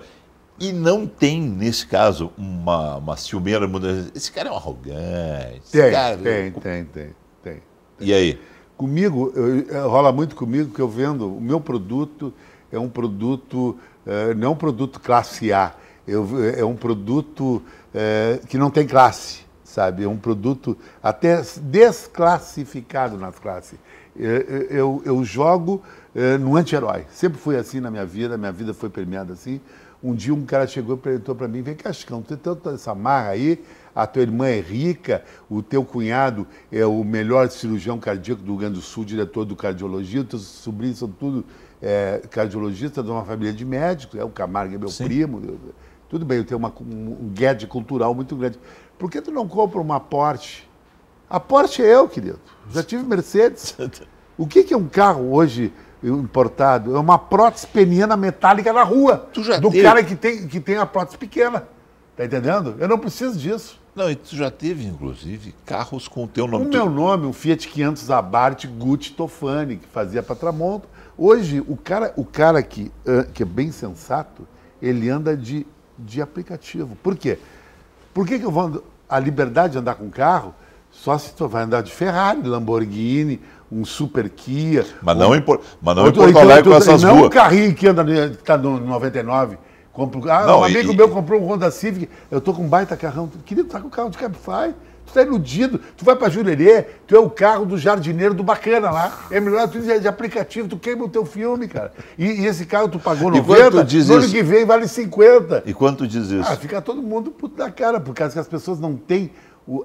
E não tem, nesse caso, uma, uma ciumeira Esse cara é um arrogante. Tem, cara... É tem, tem, tem, tem, E aí? Comigo, eu, é, rola muito comigo que eu vendo, o meu produto é um produto, é, não um produto classe A, eu, é um produto que não tem classe, sabe? É um produto até desclassificado na classe. Eu, eu, eu jogo no anti-herói. Sempre fui assim na minha vida, minha vida foi permeada assim. Um dia um cara chegou e perguntou para mim, vem cá, Chicão, tu tem tanta essa marra aí, a tua irmã é rica, o teu cunhado é o melhor cirurgião cardíaco do Rio Grande do Sul, diretor do cardiologia, os teus sobrinhos são tudo é, cardiologistas de uma família de médicos, é, o Camargo é meu Sim. primo, tudo bem, eu tenho uma, um guede cultural muito grande. Por que tu não compra uma Porsche? A Porsche é eu, querido. Já tive Mercedes. <laughs> O que, que é um carro hoje importado. É uma prótese peniana metálica na rua. Tu já do teve? cara que tem, que tem a prótese pequena. Tá entendendo? Eu não preciso disso. Não, e tu já teve, inclusive, carros com o teu nome. O tu... meu nome, um Fiat 500 Abart Gucci Tofani, que fazia para Tramonto. Hoje, o cara, o cara que, ah, que é bem sensato, ele anda de, de aplicativo. Por quê? Por que, que eu vou... andar A liberdade de andar com carro, só se tu vai andar de Ferrari, Lamborghini, um Super Kia. Mas não, ou, em, mas não ou, em Porto Alegre então, com essas não ruas. É não um carrinho que anda que está no 99. Compro, ah, não, um amigo e, meu comprou um Honda Civic. Eu tô com um baita carrão. Querido, tá com o carro de Cabify. Tu tá iludido. Tu vai pra Jurerê, tu é o carro do jardineiro do bacana lá. É melhor tu de aplicativo, tu queima o teu filme, cara. E, e esse carro tu pagou 90, tu diz no ano que vem vale 50. E quanto diz ah, isso? Ah, fica todo mundo puto da cara, por causa que as pessoas não têm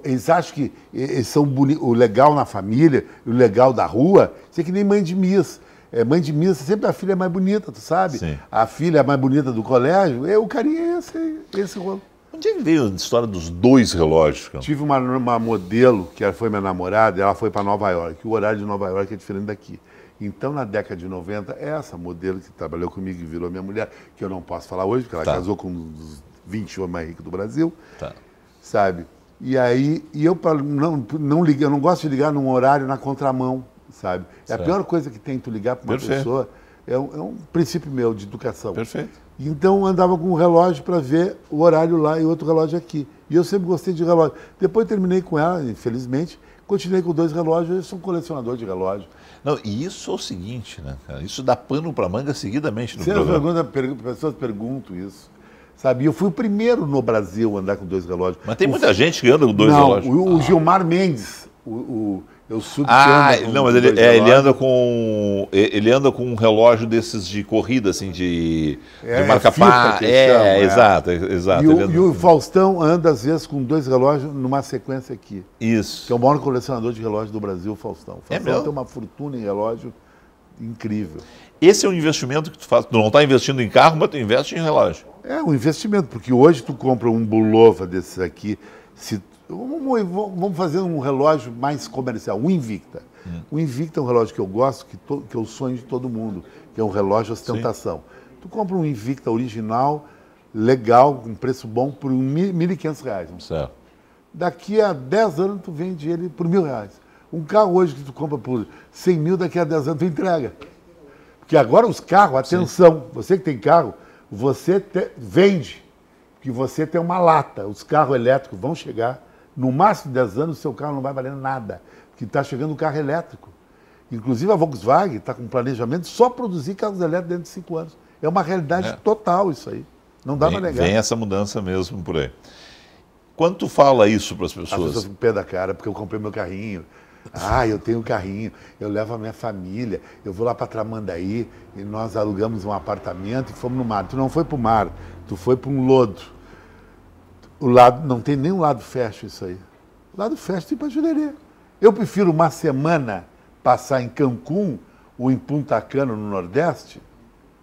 eles acham que eles são o legal na família, o legal da rua, isso é que nem mãe de missa. É, mãe de missa, sempre a filha é mais bonita, tu sabe? Sim. A filha é mais bonita do colégio. É, o carinha é esse, esse rolo. Onde é veio a história dos dois relógios, cara? Tive uma, uma modelo, que foi minha namorada, ela foi para Nova York. O horário de Nova York é diferente daqui. Então, na década de 90, é essa modelo que trabalhou comigo e virou minha mulher, que eu não posso falar hoje, porque ela tá. casou com um dos 20 homens mais ricos do Brasil, tá. sabe? E aí, e eu não, não ligo, eu não gosto de ligar num horário na contramão, sabe? É certo. a pior coisa que tem tu ligar para uma Perfeito. pessoa. É um, é um, princípio meu de educação. Perfeito. Então andava com um relógio para ver o horário lá e outro relógio aqui. E eu sempre gostei de relógio. Depois terminei com ela, infelizmente, continuei com dois relógios, eu sou um colecionador de relógio. Não, e isso é o seguinte, né, Isso dá pano para manga seguidamente no Você programa. Pergunta, per, pessoas perguntam isso. Sabe? Eu fui o primeiro no Brasil a andar com dois relógios. Mas tem o... muita gente que anda com dois não, relógios. O, o ah. Gilmar Mendes, o, o eu sou Ah, não, mas ele, é, ele, anda com ele anda com um relógio desses de corrida assim de, é, de marca é, é, é, exato, exato. E o, anda... e o, Faustão anda às vezes com dois relógios numa sequência aqui. Isso. Que é o maior colecionador de relógios do Brasil, Faustão. O é Faustão é mesmo? tem uma fortuna em relógio incrível. Esse é um investimento que tu faz, tu não está investindo em carro, mas tu investe em relógio. É um investimento, porque hoje tu compra um Bulova desses aqui, se, vamos fazer um relógio mais comercial, um Invicta. Hum. O Invicta é um relógio que eu gosto, que, to, que é o sonho de todo mundo, que é um relógio ostentação. Sim. Tu compra um Invicta original, legal, com preço bom, por R$ 1.500. Certo. Daqui a 10 anos tu vende ele por mil reais. Um carro hoje que tu compra por 100 mil, daqui a 10 anos tu entrega. Porque agora os carros, atenção, Sim. você que tem carro, você te, vende, que você tem uma lata. Os carros elétricos vão chegar, no máximo 10 anos, o seu carro não vai valer nada, porque está chegando o carro elétrico. Inclusive a Volkswagen está com planejamento de só produzir carros elétricos dentro de 5 anos. É uma realidade é. total isso aí. Não dá para negar. Vem essa mudança mesmo por aí. Quanto fala isso para as pessoas? As pessoas o pé da cara, porque eu comprei meu carrinho, ah, eu tenho um carrinho, eu levo a minha família, eu vou lá para Tramandaí e nós alugamos um apartamento e fomos no mar. Tu não foi para o mar, tu foi para um lodo. O lado, não tem nenhum lado fecho isso aí. Lado fecho tem para Jurerê. Eu prefiro uma semana passar em Cancún ou em Punta Cana, no Nordeste,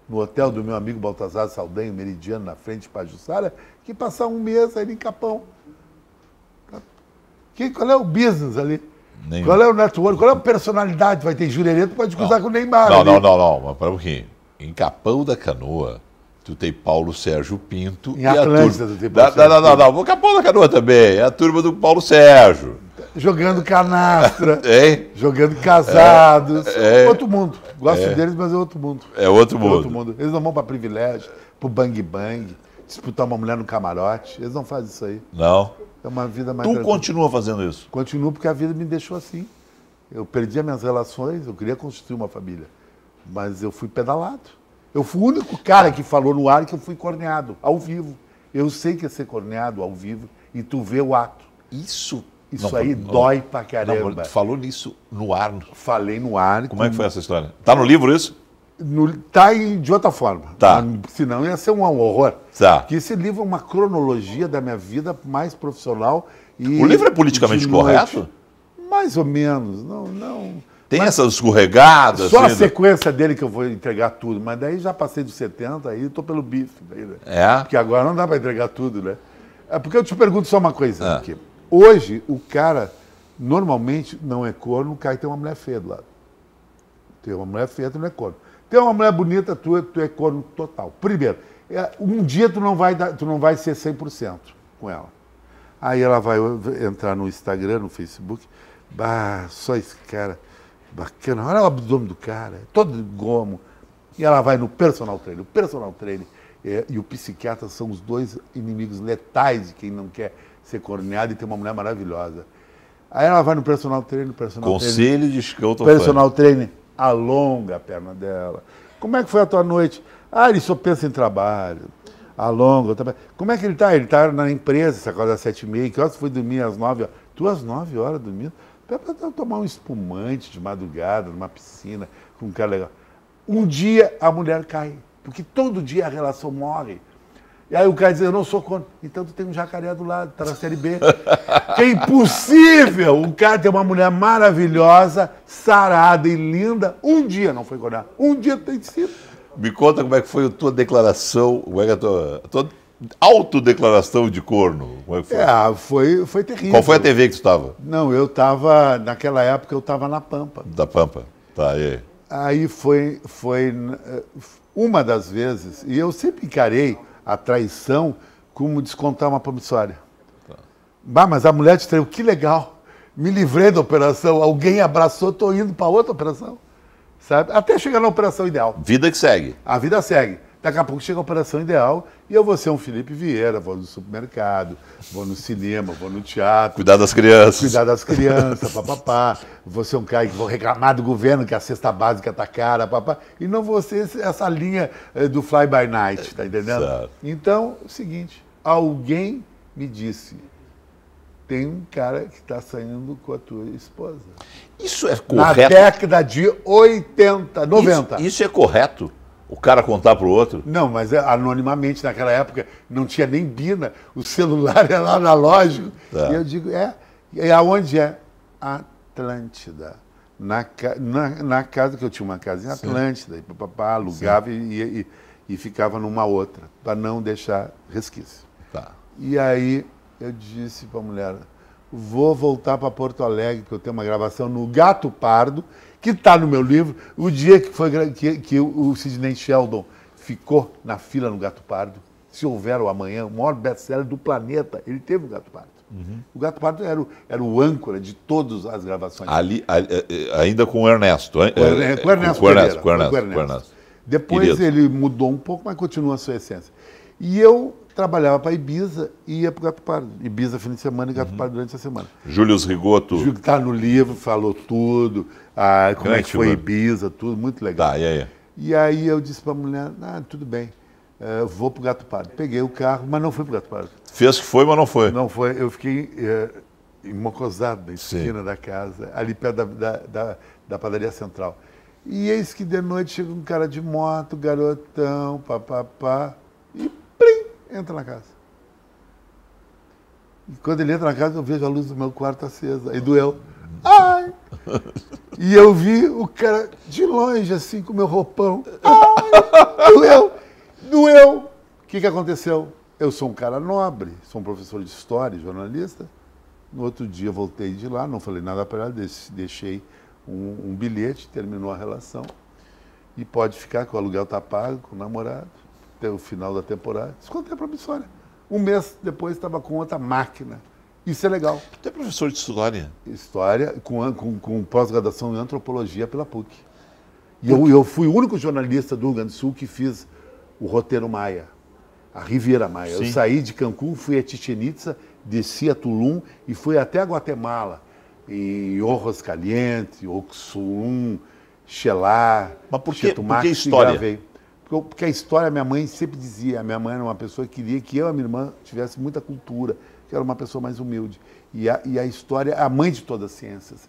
no hotel do meu amigo Baltazar Saldanha, Meridiano, na frente de Pajussara, que passar um mês ali em Capão. Tá? Que, qual é o business ali? Nenhum. Qual é o network, qual é a personalidade que vai ter Jurerê? Tu pode cruzar não. com o Neymar. Não, ali. não, não, não. Mas para o quê? Em Capão da Canoa, tu tem Paulo Sérgio Pinto em e Atlântida, a turma... Tu tem Paulo Sérgio não, não, não, não. Capão da Canoa também. É a turma do Paulo Sérgio. Jogando canastra. <laughs> hein? Jogando casados. É, é, outro mundo. Gosto é, deles, mas é outro mundo. É outro mundo. É outro mundo. Eles não vão para privilégio, para o bang bang disputar uma mulher no camarote. Eles não fazem isso aí. Não. É uma vida mais. Tu continua fazendo isso? Continuo porque a vida me deixou assim. Eu perdi as minhas relações, eu queria constituir uma família. Mas eu fui pedalado. Eu fui o único cara que falou no ar que eu fui corneado, ao vivo. Eu sei que é ser corneado ao vivo e tu vê o ato. Isso isso não, aí não, dói pra caramba. Não, tu falou nisso no ar. Falei no ar. Como com... é que foi essa história? Tá no livro isso? No, tá em, de outra forma. Tá. Ah, senão ia ser um horror. Tá. Que esse livro é uma cronologia da minha vida mais profissional. E o livro é politicamente correto? Mais ou menos. Não, não. Tem mas essas escorregadas? Só a assim, sequência dele que eu vou entregar tudo. Mas daí já passei dos 70, aí estou pelo bife. Daí, né? É. Porque agora não dá para entregar tudo, né? É porque eu te pergunto só uma coisa. É. Aqui. Hoje, o cara normalmente não é corno, cai cara tem uma mulher feia do lado. Tem uma mulher feia, não é corno. Tem uma mulher bonita, tu, tu é corno total. Primeiro, é, um dia tu não vai, dar, tu não vai ser 100% com ela. Aí ela vai entrar no Instagram, no Facebook. Bah, só esse cara bacana. Olha o abdômen do cara, é todo gomo. E ela vai no personal trainer. O personal trainer é, e o psiquiatra são os dois inimigos letais de quem não quer ser corneado e ter uma mulher maravilhosa. Aí ela vai no personal trainer, personal Conselho trainer, de Scouton Personal trainer alonga a perna dela. Como é que foi a tua noite? Ah, ele só pensa em trabalho. Alonga o trabalho. Como é que ele está? Ele está na empresa, essa coisa às sete e meia. Que horas foi dormir? Às nove horas. Tu às nove horas dormindo? Para tomar um espumante de madrugada, numa piscina, com um cara legal. Um dia a mulher cai, porque todo dia a relação morre. E aí o cara diz, eu não sou contra. Então tu tem um jacaré do lado, tá na Série B. que é impossível o cara ter uma mulher maravilhosa, sarada e linda. Um dia não foi condenado. Um dia tem sido. Me conta como é que foi a tua declaração, como é que é a tua, a tua autodeclaração de corno. Como é que foi? É, foi, foi terrível. Qual foi a TV que tu estava? Não, eu estava, naquela época eu estava na Pampa. Da Pampa, tá aí. Aí foi, foi eh, uma das vezes, e eu sempre encarei a traição como descontar uma promissória. Tá. Bah, mas a mulher te traiu, que legal. Me livrei da operação, alguém abraçou, estou indo para outra operação. Sabe? Até chegar na operação ideal. Vida que segue. A vida segue. Daqui a pouco chega a operação ideal e eu vou ser um Felipe Vieira, vou no supermercado, vou no cinema, vou no teatro. Cuidar das crianças. Cuidar das crianças, papapá. Vou ser um cara que vou reclamar do governo que a cesta básica tá cara, papá. E não vou ser essa linha eh, do fly by night, tá entendendo? Exato. Então, o seguinte, alguém me disse, tem um cara que está saindo com a tua esposa. Isso é correto? Na década de 80, 90. Isso, isso é correto? O cara contar para o outro? Não, mas é, anonimamente, naquela época, não tinha nem bina, o celular <laughs> era analógico. Tá. E eu digo, é, é aonde é? Atlântida. Na, na, na, casa, que eu tinha uma casa em Atlântida, e papá alugava e, e, e, ficava numa outra, para não deixar resquício. Tá. E aí eu disse para a mulher, vou voltar para Porto Alegre, porque eu tenho uma gravação no Gato Pardo, que está no meu livro, o dia que, foi, que, que o Sidney Sheldon ficou na fila no Gato Pardo. Se houver o amanhã, o maior best-seller do planeta, ele teve o Gato Pardo. Uhum. O Gato Pardo era o, era o âncora de todas as gravações. Ali, ali ainda com o Ernesto. Com, Ernesto é, Ernesto, com Ernesto. Depois Querido. ele mudou um pouco, mas continua a sua essência. E eu trabalhava para Ibiza e ia para o Gato Pardo. Ibiza fim de semana e Gato uhum. Pardo durante a semana. Júlio Rigoto. Júlio está no livro, falou tudo, ah, como é que foi mano. Ibiza, tudo, muito legal. Tá, e aí? E aí eu disse para a mulher, ah, tudo bem, eh, vou para o Gato Pardo. Peguei o carro, mas não fui para o Gato Pardo. Fez que foi, mas não foi. Não foi, eu fiquei em eh, Mocosado, na esquina Sim. da casa, ali perto da, da, da, da padaria central. E eis que de noite chega um cara de moto, garotão, papapá, e entra na casa. E quando ele entra na casa, eu vejo a luz do meu quarto acesa. Aí doeu. Ai! E eu vi o cara de longe, assim, com o meu roupão. Ai! Doeu! Doeu! O que, que aconteceu? Eu sou um cara nobre, sou um professor de história, jornalista. No outro dia voltei de lá, não falei nada para ela, deixei um, um bilhete, terminou a relação. E pode ficar que o aluguel está pago com o namorado até o final da temporada. Descontei a promissória. Um mês depois estava com outra máquina. Isso é legal. Tu é professor de história? História, com, com, com pós-graduação em antropologia pela PUC. E eu, eu fui o único jornalista do Rio Grande do Sul que fiz o roteiro Maia, a Riviera Maia. Sim. Eu saí de Cancún, fui a Chichen Itza, desci a Tulum e fui até a Guatemala, em Orros Caliente, Oxum, Xelá, Mas por que, história por porque a história, minha mãe sempre dizia, minha mãe era uma pessoa que queria que eu e a minha irmã tivesse muita cultura, que era uma pessoa mais humilde. E a, e a história é a mãe de todas as ciências.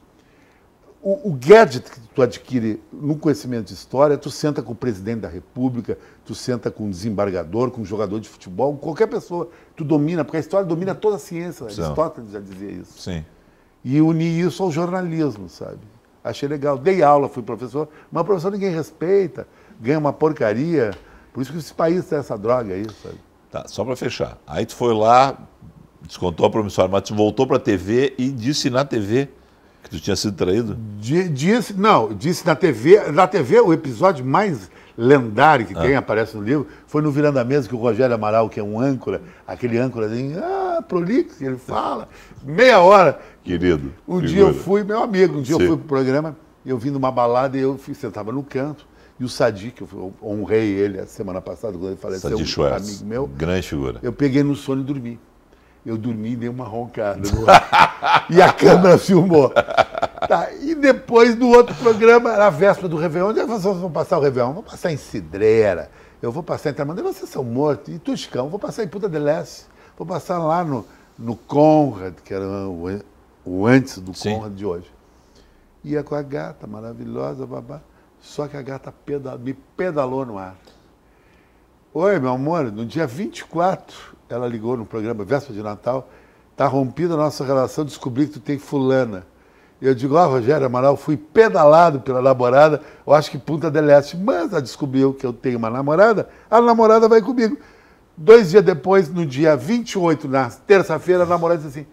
O, o, gadget que tu adquire no conhecimento de história, tu senta com o presidente da república, tu senta com o desembargador, com o jogador de futebol, qualquer pessoa, tu domina, porque a história domina toda a ciência. Aristóteles já dizia isso. Sim. E uni isso ao jornalismo, sabe? Achei legal. Dei aula, fui professor, mas professor ninguém respeita ganha uma porcaria. Por isso que esse país tem essa droga aí, sabe? Tá, só para fechar. Aí tu foi lá, descontou a promissória, mas tu voltou para a TV e disse na TV que tu tinha sido traído? D disse, não, disse na TV. Na TV, o episódio mais lendário que ah. tem, aparece no livro, foi no Virando a Mesa, que o Rogério Amaral, que é um âncora, aquele âncora assim, ah, prolixo, ele fala, meia hora. Querido. Um dia eu fui, meu amigo, um dia Sim. eu fui pro programa, eu vim numa balada e eu sentava no canto, e o Sadi, que eu honrei ele a semana passada, quando ele faleceu, Sadi um amigo meu. Grande figura. Eu peguei no sono e dormi. Eu dormi e dei uma roncada. <laughs> e a câmera filmou. Tá, e depois, no outro programa, era a véspera do Réveillon. Onde é que vocês vão passar o Réveillon? vão passar em Cidreira. Eu vou passar em Tamandaré. Vocês são mortos. E Tuscão. Vou passar em Puta de Leste. Vou passar lá no, no Conrad, que era o, o antes do Sim. Conrad de hoje. Ia com a gata maravilhosa, babá. Só que a gata pedalou, me pedalou no ar. Oi, meu amor, no dia 24, ela ligou no programa Verso de Natal, tá rompida a nossa relação, descobri que tu tem fulana. Eu digo, ó, ah, Rogério Amaral, fui pedalado pela namorada, eu acho que Punta del Este, mas ela descobriu que eu tenho uma namorada, a namorada vai comigo. Dois dias depois, no dia 28, na terça-feira, a namorada disse assim,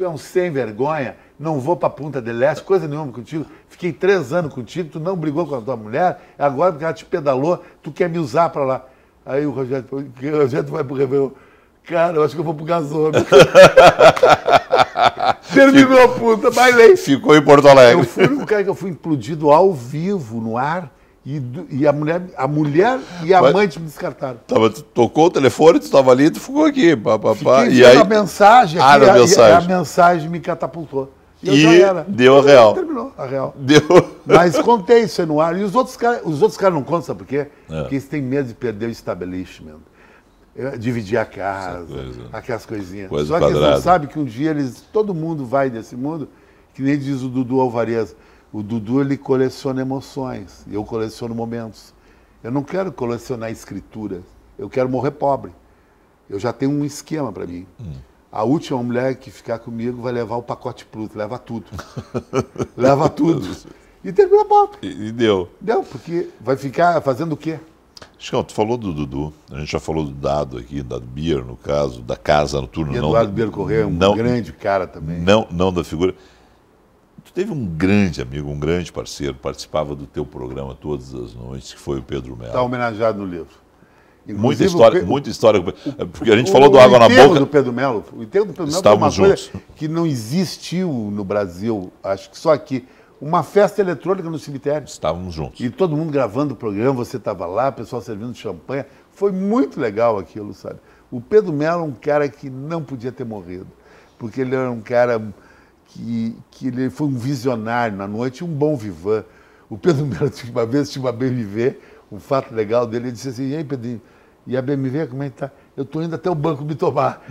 tu é um sem vergonha, não vou pra Punta del leste, coisa nenhuma contigo. Fiquei três anos contigo, tu não brigou com a tua mulher, é agora porque ela te pedalou, tu quer me usar pra lá. Aí o Rogério, o Rogério vai pro Réveillon. Cara, eu acho que eu vou pro gasômetro. <laughs> Terminou a puta, bailei. Ficou em Porto Alegre. Eu fui um cara que eu fui implodido ao vivo, no ar e, e a, mulher, a mulher e a Mas, mãe te descartaram. Tava, tocou o telefone, tu estava ali, tu ficou aqui. Pá, pá, pá. E aí, ah, a mensagem, ah, a, mensagem. a mensagem me catapultou. Eu e deu a real. Terminou a real. Deu. Mas contei isso aí no ar. E os outros caras, os outros caras não contam, sabe por quê? É. Porque eles têm medo de perder o establishment. Dividir a casa, coisa. aquelas coisinhas. Coisa Só quadrada. que eles não sabem que um dia eles, todo mundo vai desse mundo, que nem diz o Dudu Alvarez. O Dudu ele coleciona emoções, e eu coleciono momentos. Eu não quero colecionar escrituras, eu quero morrer pobre. Eu já tenho um esquema para mim. Hum. A última mulher que ficar comigo vai levar o pacote Pluto, leva tudo. <laughs> leva tudo. E termina pobre. E, e deu. Deu, porque vai ficar fazendo o quê? Chão, tu falou do Dudu, a gente já falou do Dado aqui, da Beer, no caso, da Casa Noturna. E Eduardo não, Bier Correia, é um não, grande cara também. Não, não da figura. Tu teve um grande amigo, um grande parceiro, participava do teu programa todas as noites, que foi o Pedro Melo. Está homenageado no livro. Inclusive, muita história, muita história. Porque a gente o, falou do Água na Boca. Do Pedro Melo, o enterro do Pedro Melo foi uma juntos. coisa que não existiu no Brasil, acho que só aqui. Uma festa eletrônica no cemitério. Estávamos juntos. E todo mundo gravando o programa, você estava lá, o pessoal servindo champanhe. Foi muito legal aquilo, sabe? O Pedro Melo é um cara que não podia ter morrido, porque ele era um cara que, que ele foi um visionário na noite, um bom vivan. O Pedro Melo, uma vez, tinha uma BMW, um fato legal dele, ele disse assim, e aí, Pedrinho, e a BMW, como é que tá? Eu tô indo até o banco me tomar. <laughs>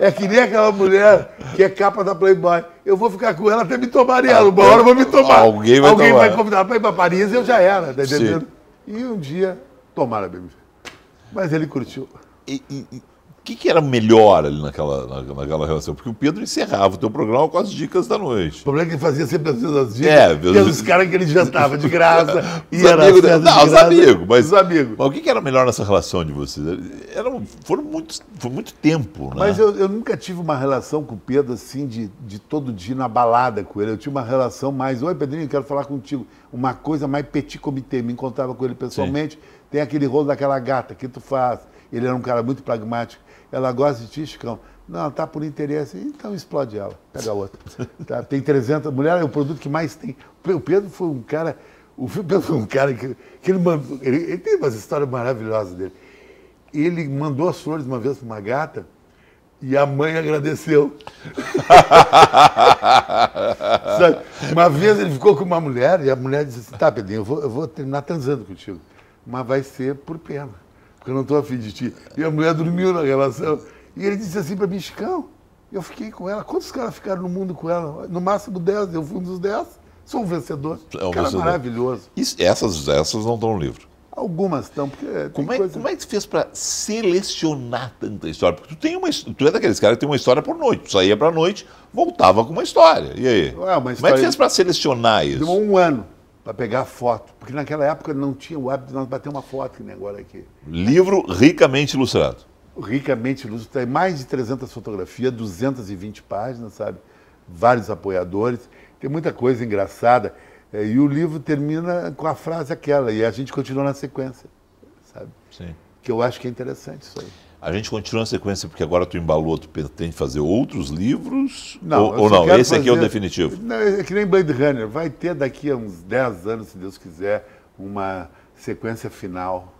É que nem aquela mulher que é capa da Playboy. Eu vou ficar com ela até me tomar ela. Uma hora eu vou me tomar. Alguém vai, Alguém tomar. vai convidar para ir para Paris eu já era, tá entendendo? E um dia tomaram a BMW. Mas ele curtiu. E, e, que, que era melhor ali naquela, na, naquela relação? Porque o Pedro encerrava o teu programa com as dicas da noite. O problema é que ele fazia sempre as dicas é, pelos caras que ele jantava de graça. <laughs> e era amigos, não, assim, de assim, não, os amigos, mas, os amigos. Mas o que, que era melhor nessa relação de vocês? Era, foram muito, foi muito tempo, né? Mas eu, eu nunca tive uma relação com o Pedro assim, de, de todo dia na balada com ele. Eu tinha uma relação mais, oi Pedrinho, quero falar contigo. Uma coisa mais petit comité. Me encontrava com ele pessoalmente. Sim. Tem aquele rolo daquela gata que tu faz. Ele era um cara muito pragmático ela gosta de tiscão. Não, tá por interesse. Então explode ela, pega outra. <laughs> Tá, tem 300. Mulher é o produto que mais tem. O Pedro foi um cara. O Pedro foi um cara que, que ele, mandou, ele, ele tem umas histórias maravilhosas dele. Ele mandou as flores uma vez para uma gata e a mãe agradeceu. <laughs> uma vez ele ficou com uma mulher e a mulher disse assim: tá, Pedrinho, eu vou, eu vou terminar transando contigo, mas vai ser por pena porque eu não estou afim de ti. E a mulher dormiu na relação. E ele disse assim para mim, Chicão, eu fiquei com ela. Quantos caras ficaram no mundo com ela? No máximo 10, eu fui um dos 10. Sou um vencedor. É um cara vencedor. maravilhoso. Isso, essas, essas não estão no livro. Algumas estão, porque. Como é, coisa... como é que tu fez para selecionar tanta história? Porque tu tem uma Tu é daqueles caras que tem uma história por noite. Tu saía a noite, voltava com uma história. E aí? É uma história... Como é que fez para selecionar isso? Demorou um ano para pegar foto, porque naquela época não tinha o hábito de nós bater uma foto que nem agora aqui. Livro ricamente ilustrado. Ricamente ilustrado, tem mais de 300 fotografias, 220 páginas, sabe? Vários apoiadores, tem muita coisa engraçada. É, e o livro termina com a frase aquela, e a gente continua na sequência, sabe? Sim. Que eu acho que é interessante isso aí. A gente continua a sequência porque agora tu embalou, tu pretende fazer outros livros? Não, ou, ou não? Esse fazer... aqui é o definitivo. Não, é que nem Blade Runner. Vai ter daqui a uns 10 anos, se Deus quiser, uma sequência final.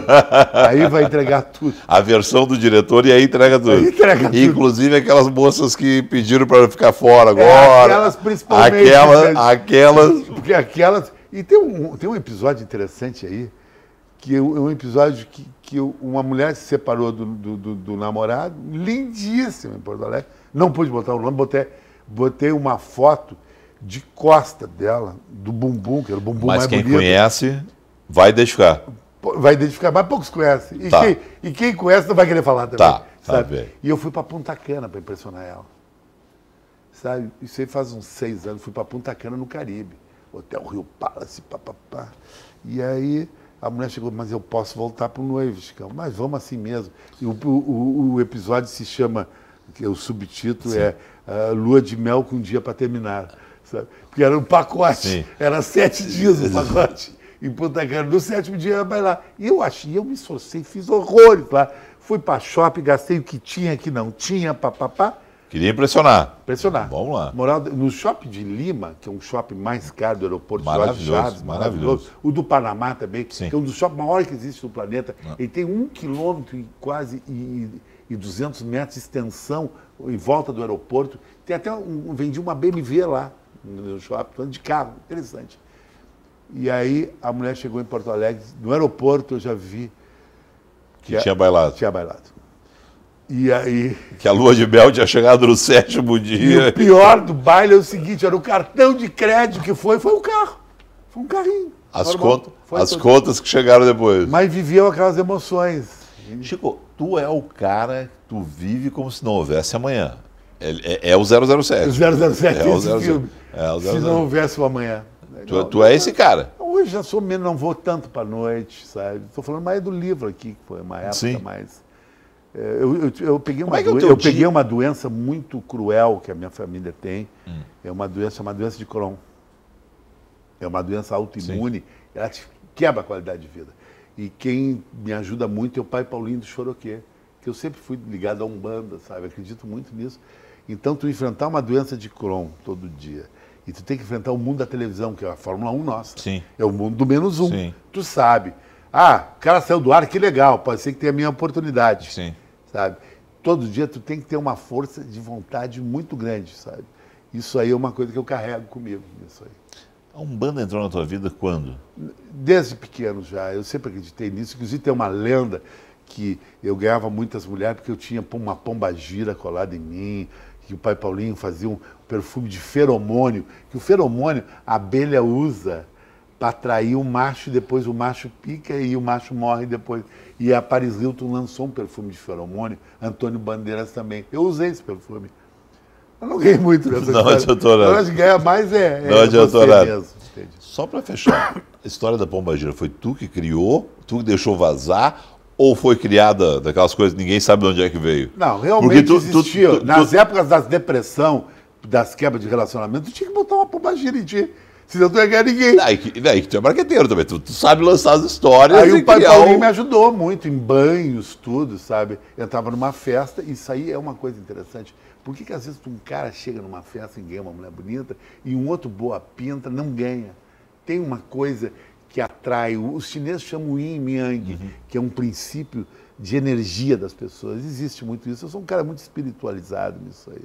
<laughs> aí vai entregar tudo. A versão do diretor e aí entrega tudo. Aí entrega tudo. Inclusive aquelas moças que pediram para ficar fora agora. É, aquelas principalmente. Aquelas, né? aquelas. Porque aquelas. E tem um, tem um episódio interessante aí que é, é um episódio que, que uma mulher se separou do, do, do, do namorado, lindíssimo em Porto Alegre. Não pude botar o nome, botei, botei uma foto de costa dela, do bumbum, que era o bumbum Mas mais quem conhece vai identificar. Vai identificar, mas poucos conhecem. E, tá. quem, e quem conhece não vai querer falar também. Tá, tá sabe? e eu fui para Punta Cana para impressionar ela. Sabe? Isso aí faz uns seis anos. Fui para Punta Cana, no Caribe. Hotel Rio Palace, papapá. E aí a mulher chegou, mas eu posso voltar para o noivo, Chicão. Mas vamos assim mesmo. E o, o, o episódio se chama, que é o subtítulo Sim. é uh, Lua de Mel com um dia para terminar. Sabe? Porque era um pacote, Sim. era sete dias o pacote. em Punta Cana, no sétimo dia vai lá E eu achei, eu me esforcei, fiz horrores lá. Fui para shopping, gastei o que tinha, que não tinha, papapá. pá, pá Queria impressionar. Impressionar. Vamos lá. Moral, no shopping de Lima, que é um shopping mais caro do aeroporto maravilhoso, Jorge Chaves, maravilhoso. maravilhoso. O do Panamá também, Sim. que é um dos shoppings maiores que existe no planeta. Ah. Ele tem um quilômetro e quase e, e 200 metros de extensão em volta do aeroporto. Tem até um, vendi uma BMW lá no shopping, de carro, interessante. E aí a mulher chegou em Porto Alegre, no aeroporto eu já vi que, que tinha bailado. Tinha bailado. E aí. Que a lua de mel tinha chegado no sétimo dia. E o pior do baile é o seguinte: era o cartão de crédito que foi, foi o um carro. Foi um carrinho. As, conta, as contas que chegaram depois. Mas viviam aquelas emoções. Chico, tu é o cara, tu vive como se não houvesse amanhã. É, é, é o 007. 007 é, é o 007. É o 007. Se não houvesse o amanhã. Tu, não, tu é esse cara. Hoje já sou menos, não vou tanto para noite, sabe? Estou falando mais do livro aqui, que foi uma época Sim. mais é, eu, eu, eu, peguei, uma, é, é eu, eu peguei uma doença muito cruel que a minha família tem. Hum. É uma doença é uma doença de Crohn. É uma doença autoimune. Ela te quebra a qualidade de vida. E quem me ajuda muito é o pai Paulinho do Choroquê, que eu sempre fui ligado a Umbanda, sabe? Acredito muito nisso. Então, tu enfrentar uma doença de Crohn todo dia e tu tem que enfrentar o mundo da televisão, que é a Fórmula 1 nossa. Sim. É o mundo do menos um. Sim. Tu sabe. Ah, o cara saiu do ar, que legal, pode ser que tenha a minha oportunidade. Sim. Sabe? Todo dia tu tem que ter uma força de vontade muito grande, sabe? Isso aí é uma coisa que eu carrego comigo. Isso aí. A Umbanda entrou na tua vida quando? Desde pequeno já. Eu sempre acreditei nisso. Inclusive tem uma lenda que eu ganhava muitas mulheres porque eu tinha uma pomba gira colada em mim, que o pai Paulinho fazia um perfume de feromônio, que o feromônio a abelha usa para atrair o macho, depois o macho pica e o macho morre depois. E a Paris Hilton lançou um perfume de feromônio, Antônio Bandeiras também. Eu usei esse perfume. Eu não ganhei muito <laughs> nessa Não adiantou nada. Nós ganha mais é, é não é nada. Mesmo, Só para fechar, a história da Pomba Gira foi tu que criou, tu que deixou vazar ou foi criada daquelas coisas ninguém sabe de onde é que veio? Não, realmente tu, existia. Tu, tu, Nas épocas das depressão, das quebras de relacionamento, tu tinha que botar uma pomba gira em ti. Você tu não ia ganhar ninguém. Daí que, daí que tu é marqueteiro também, tu, tu sabe lançar as histórias. Aí o pai Paulinho o... me ajudou muito em banhos, tudo, sabe? entrava numa festa, isso aí é uma coisa interessante. Por que, que às vezes um cara chega numa festa e ganha uma mulher bonita e um outro boa pinta não ganha? Tem uma coisa que atrai. Os chineses chamam yin yang, uhum. que é um princípio de energia das pessoas. Existe muito isso. Eu sou um cara muito espiritualizado nisso aí.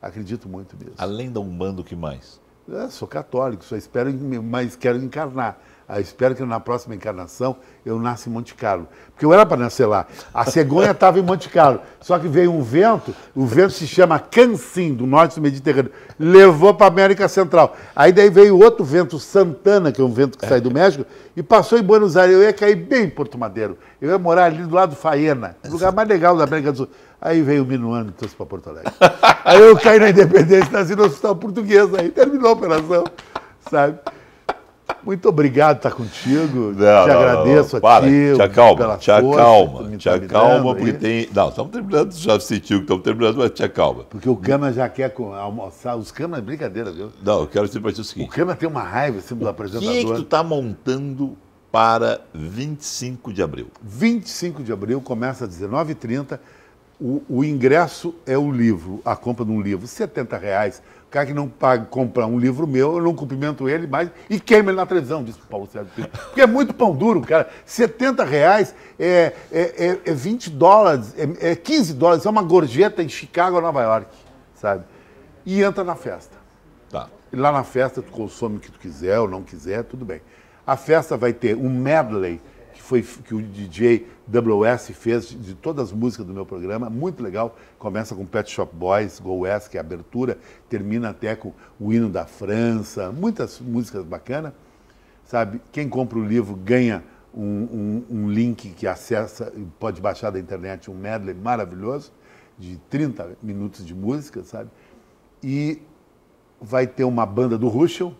Acredito muito nisso. Além da Umbanda, o que mais? Eu é, sou católico, só espero, mas quero encarnar. Eu ah, espero que na próxima encarnação eu nasça em Monte Carlo. Porque eu era para nascer lá. A cegonha estava em Monte Carlo. Só que veio um vento, o vento se chama Cancim, do norte do Mediterrâneo. Levou para a América Central. Aí daí veio outro vento, Santana, que é um vento que é. sai do México, e passou em Buenos Aires. Eu ia cair bem em Porto Madeiro. Eu ia morar ali do lado do Faena, lugar mais é legal da América do Sul. Aí veio o Minuano e trouxe para Porto Alegre. Aí eu caí na Independência, nasci no Hospital Português, aí terminou a operação, sabe? Muito obrigado por estar contigo. Não, te não, agradeço não, a ti. Te acalma, te acalma. Te acalma, porque aí. tem. Não, estamos terminando, já sentiu que estamos terminando, mas te acalma. Porque o Cama já quer almoçar. Os Cama é brincadeira, viu? Não, eu quero sempre dizer o seguinte. O Cama tem uma raiva assim, do apresentador. O que, é que tu está montando para 25 de abril? 25 de abril, começa às 19h30. O, o ingresso é o livro, a compra de um livro, R$ reais cara que não paga comprar um livro meu, eu não cumprimento ele mais e queima ele na televisão, disse o Paulo Sérgio Pinto. Porque é muito pão duro, cara. 70 reais é, é, é 20 é dólares, é, é 15 dólares, é uma gorjeta em Chicago ou Nova York, sabe? E entra na festa. Tá. E lá na festa tu consome o que tu quiser ou não quiser, tudo bem. A festa vai ter um medley que, foi, que o DJ WS fez de todas as músicas do meu programa, muito legal. Começa com Pet Shop Boys, Go West, que é a abertura, termina até com o hino da França, muitas músicas bacanas. Sabe, quem compra o livro ganha um, um, um link que acessa, pode baixar da internet, um medley maravilhoso, de 30 minutos de música, sabe? E vai ter uma banda do Russell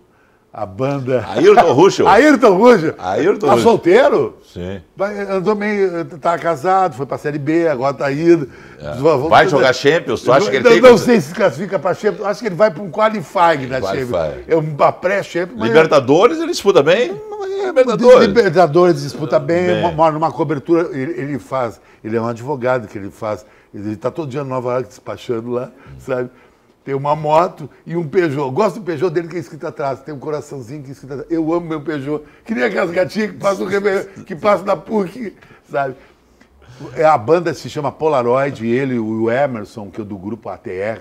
a banda. Ayrton Ruschel. Ayrton Ruschel. Ayrton Tá solteiro? Sim. Vai, andou meio. Tá casado, foi pra Série B, agora tá indo. É. Vamos vai jogar Champions? Tu acha que ele não, tem. Não sei se classifica pra Champions. Acho que ele vai pra um qualifying na qualify. Champions. É um pré-Champions. Libertadores, ele disputa bem? É Libertadores. Libertadores disputa é, bem, bem. mora numa cobertura. Ele, ele, faz. Ele é um advogado que ele faz. Ele tá todo dia em Nova York despachando lá, sabe? tem uma moto e um Peugeot. Gosto do Peugeot dele que é escrito atrás, tem um coraçãozinho que é escrito atrás. Eu amo meu Peugeot. Que nem aquelas gatinhas que passam, que passam na PUC, sabe? É, a banda se chama Polaroid, ele, o Emerson, que é do grupo ATR, eh,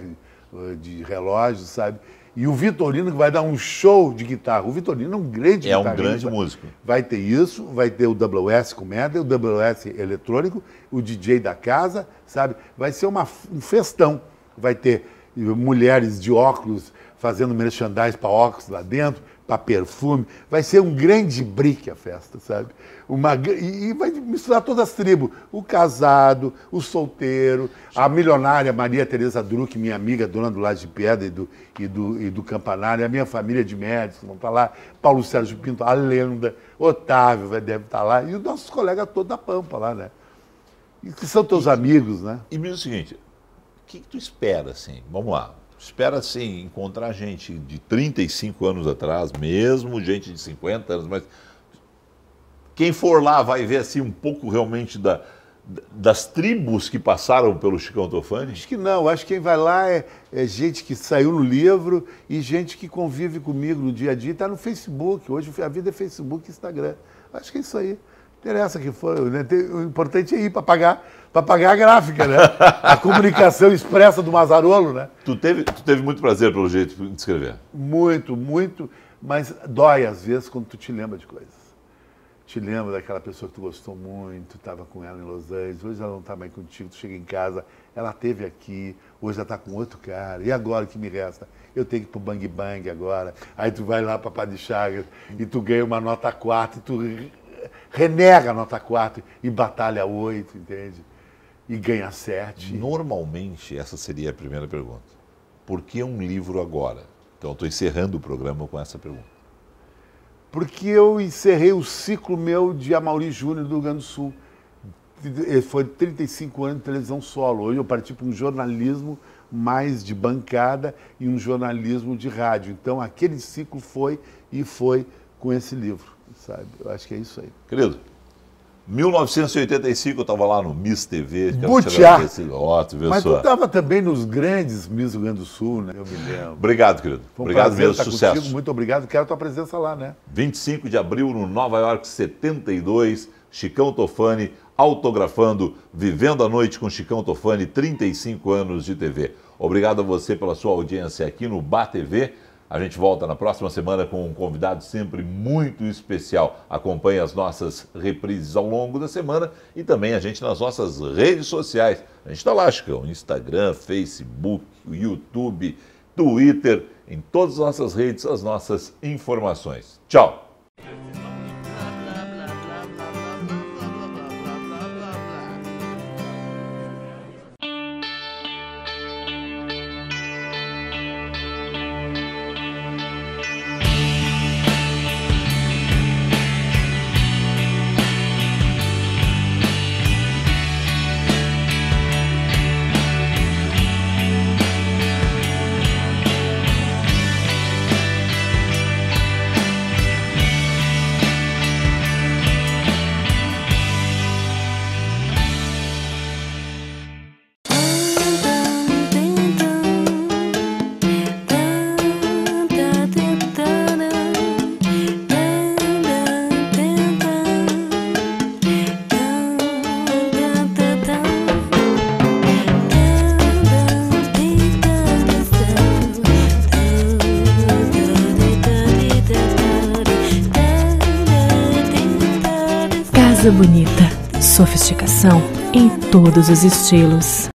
de relógios, sabe? E o Vitorino, que vai dar um show de guitarra. O Vitorino é um grande É um grande músico. Vai ter isso, vai ter o WS comédia, o WS eletrônico, o DJ da casa, sabe? Vai ser uma, um festão. Vai ter mulheres de óculos fazendo merchandising para óculos lá dentro, para perfume. Vai ser um grande brique a festa, sabe? Uma, e, vai misturar todas as tribos: o casado, o solteiro, a milionária Maria Tereza Druck, minha amiga, dona do Laje de Pedra e do, e do, e do Campanário, a minha família de médicos vão estar lá, Paulo Sérgio Pinto, a lenda, Otávio vai, deve estar tá lá, e os nossos colegas todos da Pampa lá, né? E que são teus e, amigos, né? E mesmo o seguinte, que, que tu espera, assim? Vamos lá. Tu espera, assim, encontrar gente de 35 anos atrás, mesmo gente de 50 anos, mas quem for lá vai ver, assim, um pouco realmente da, das tribos que passaram pelo Chicão Tofani? Acho que não. Acho que quem vai lá é, é gente que saiu no livro e gente que convive comigo no dia a dia. Está no Facebook. Hoje a vida é Facebook e Instagram. Acho que é isso aí. Interessa que for. Né? O importante é ir para pagar para pagar a gráfica, né? A comunicação expressa do Mazarolo, né? Tu teve, tu teve muito prazer, pelo jeito, de escrever. Muito, muito, mas dói às vezes quando tu te lembra de coisas. Te lembra daquela pessoa que tu gostou muito, estava com ela em Los Angeles, hoje ela não está mais contigo, tu chega em casa, ela esteve aqui, hoje ela está com outro cara, e agora o que me resta? Eu tenho que ir pro Bang Bang agora. Aí tu vai lá para Padre Chagas e tu ganha uma nota 4 e tu renega a nota 4 e batalha 8, entende? e ganha sete. Normalmente, essa seria a primeira pergunta. Por que um livro agora? Então, estou encerrando o programa com essa pergunta. Porque eu encerrei o ciclo meu de Amauri Júnior do Rio Grande do Sul. Foi 35 anos de televisão solo. Hoje eu parti para um jornalismo mais de bancada e um jornalismo de rádio. Então, aquele ciclo foi e foi com esse livro, sabe? Eu acho que é isso aí. Querido, 1985 eu estava lá no Miss TV. Butiá. Mas tu estava também nos grandes Miss Rio Grande do Sul, né? Eu me lembro. Obrigado, querido. Um obrigado mesmo, sucesso. Contigo. Muito obrigado, quero a tua presença lá, né? 25 de abril no Nova York 72, Chicão Tofani autografando Vivendo a Noite com Chicão Tofani, 35 anos de TV. Obrigado a você pela sua audiência aqui no Bar TV. A gente volta na próxima semana com um convidado sempre muito especial. Acompanhe as nossas reprises ao longo da semana e também a gente nas nossas redes sociais. A gente está lá, Chicão, Instagram, Facebook, YouTube, Twitter, em todas as nossas redes, as nossas informações. Tchau! todos os estilos.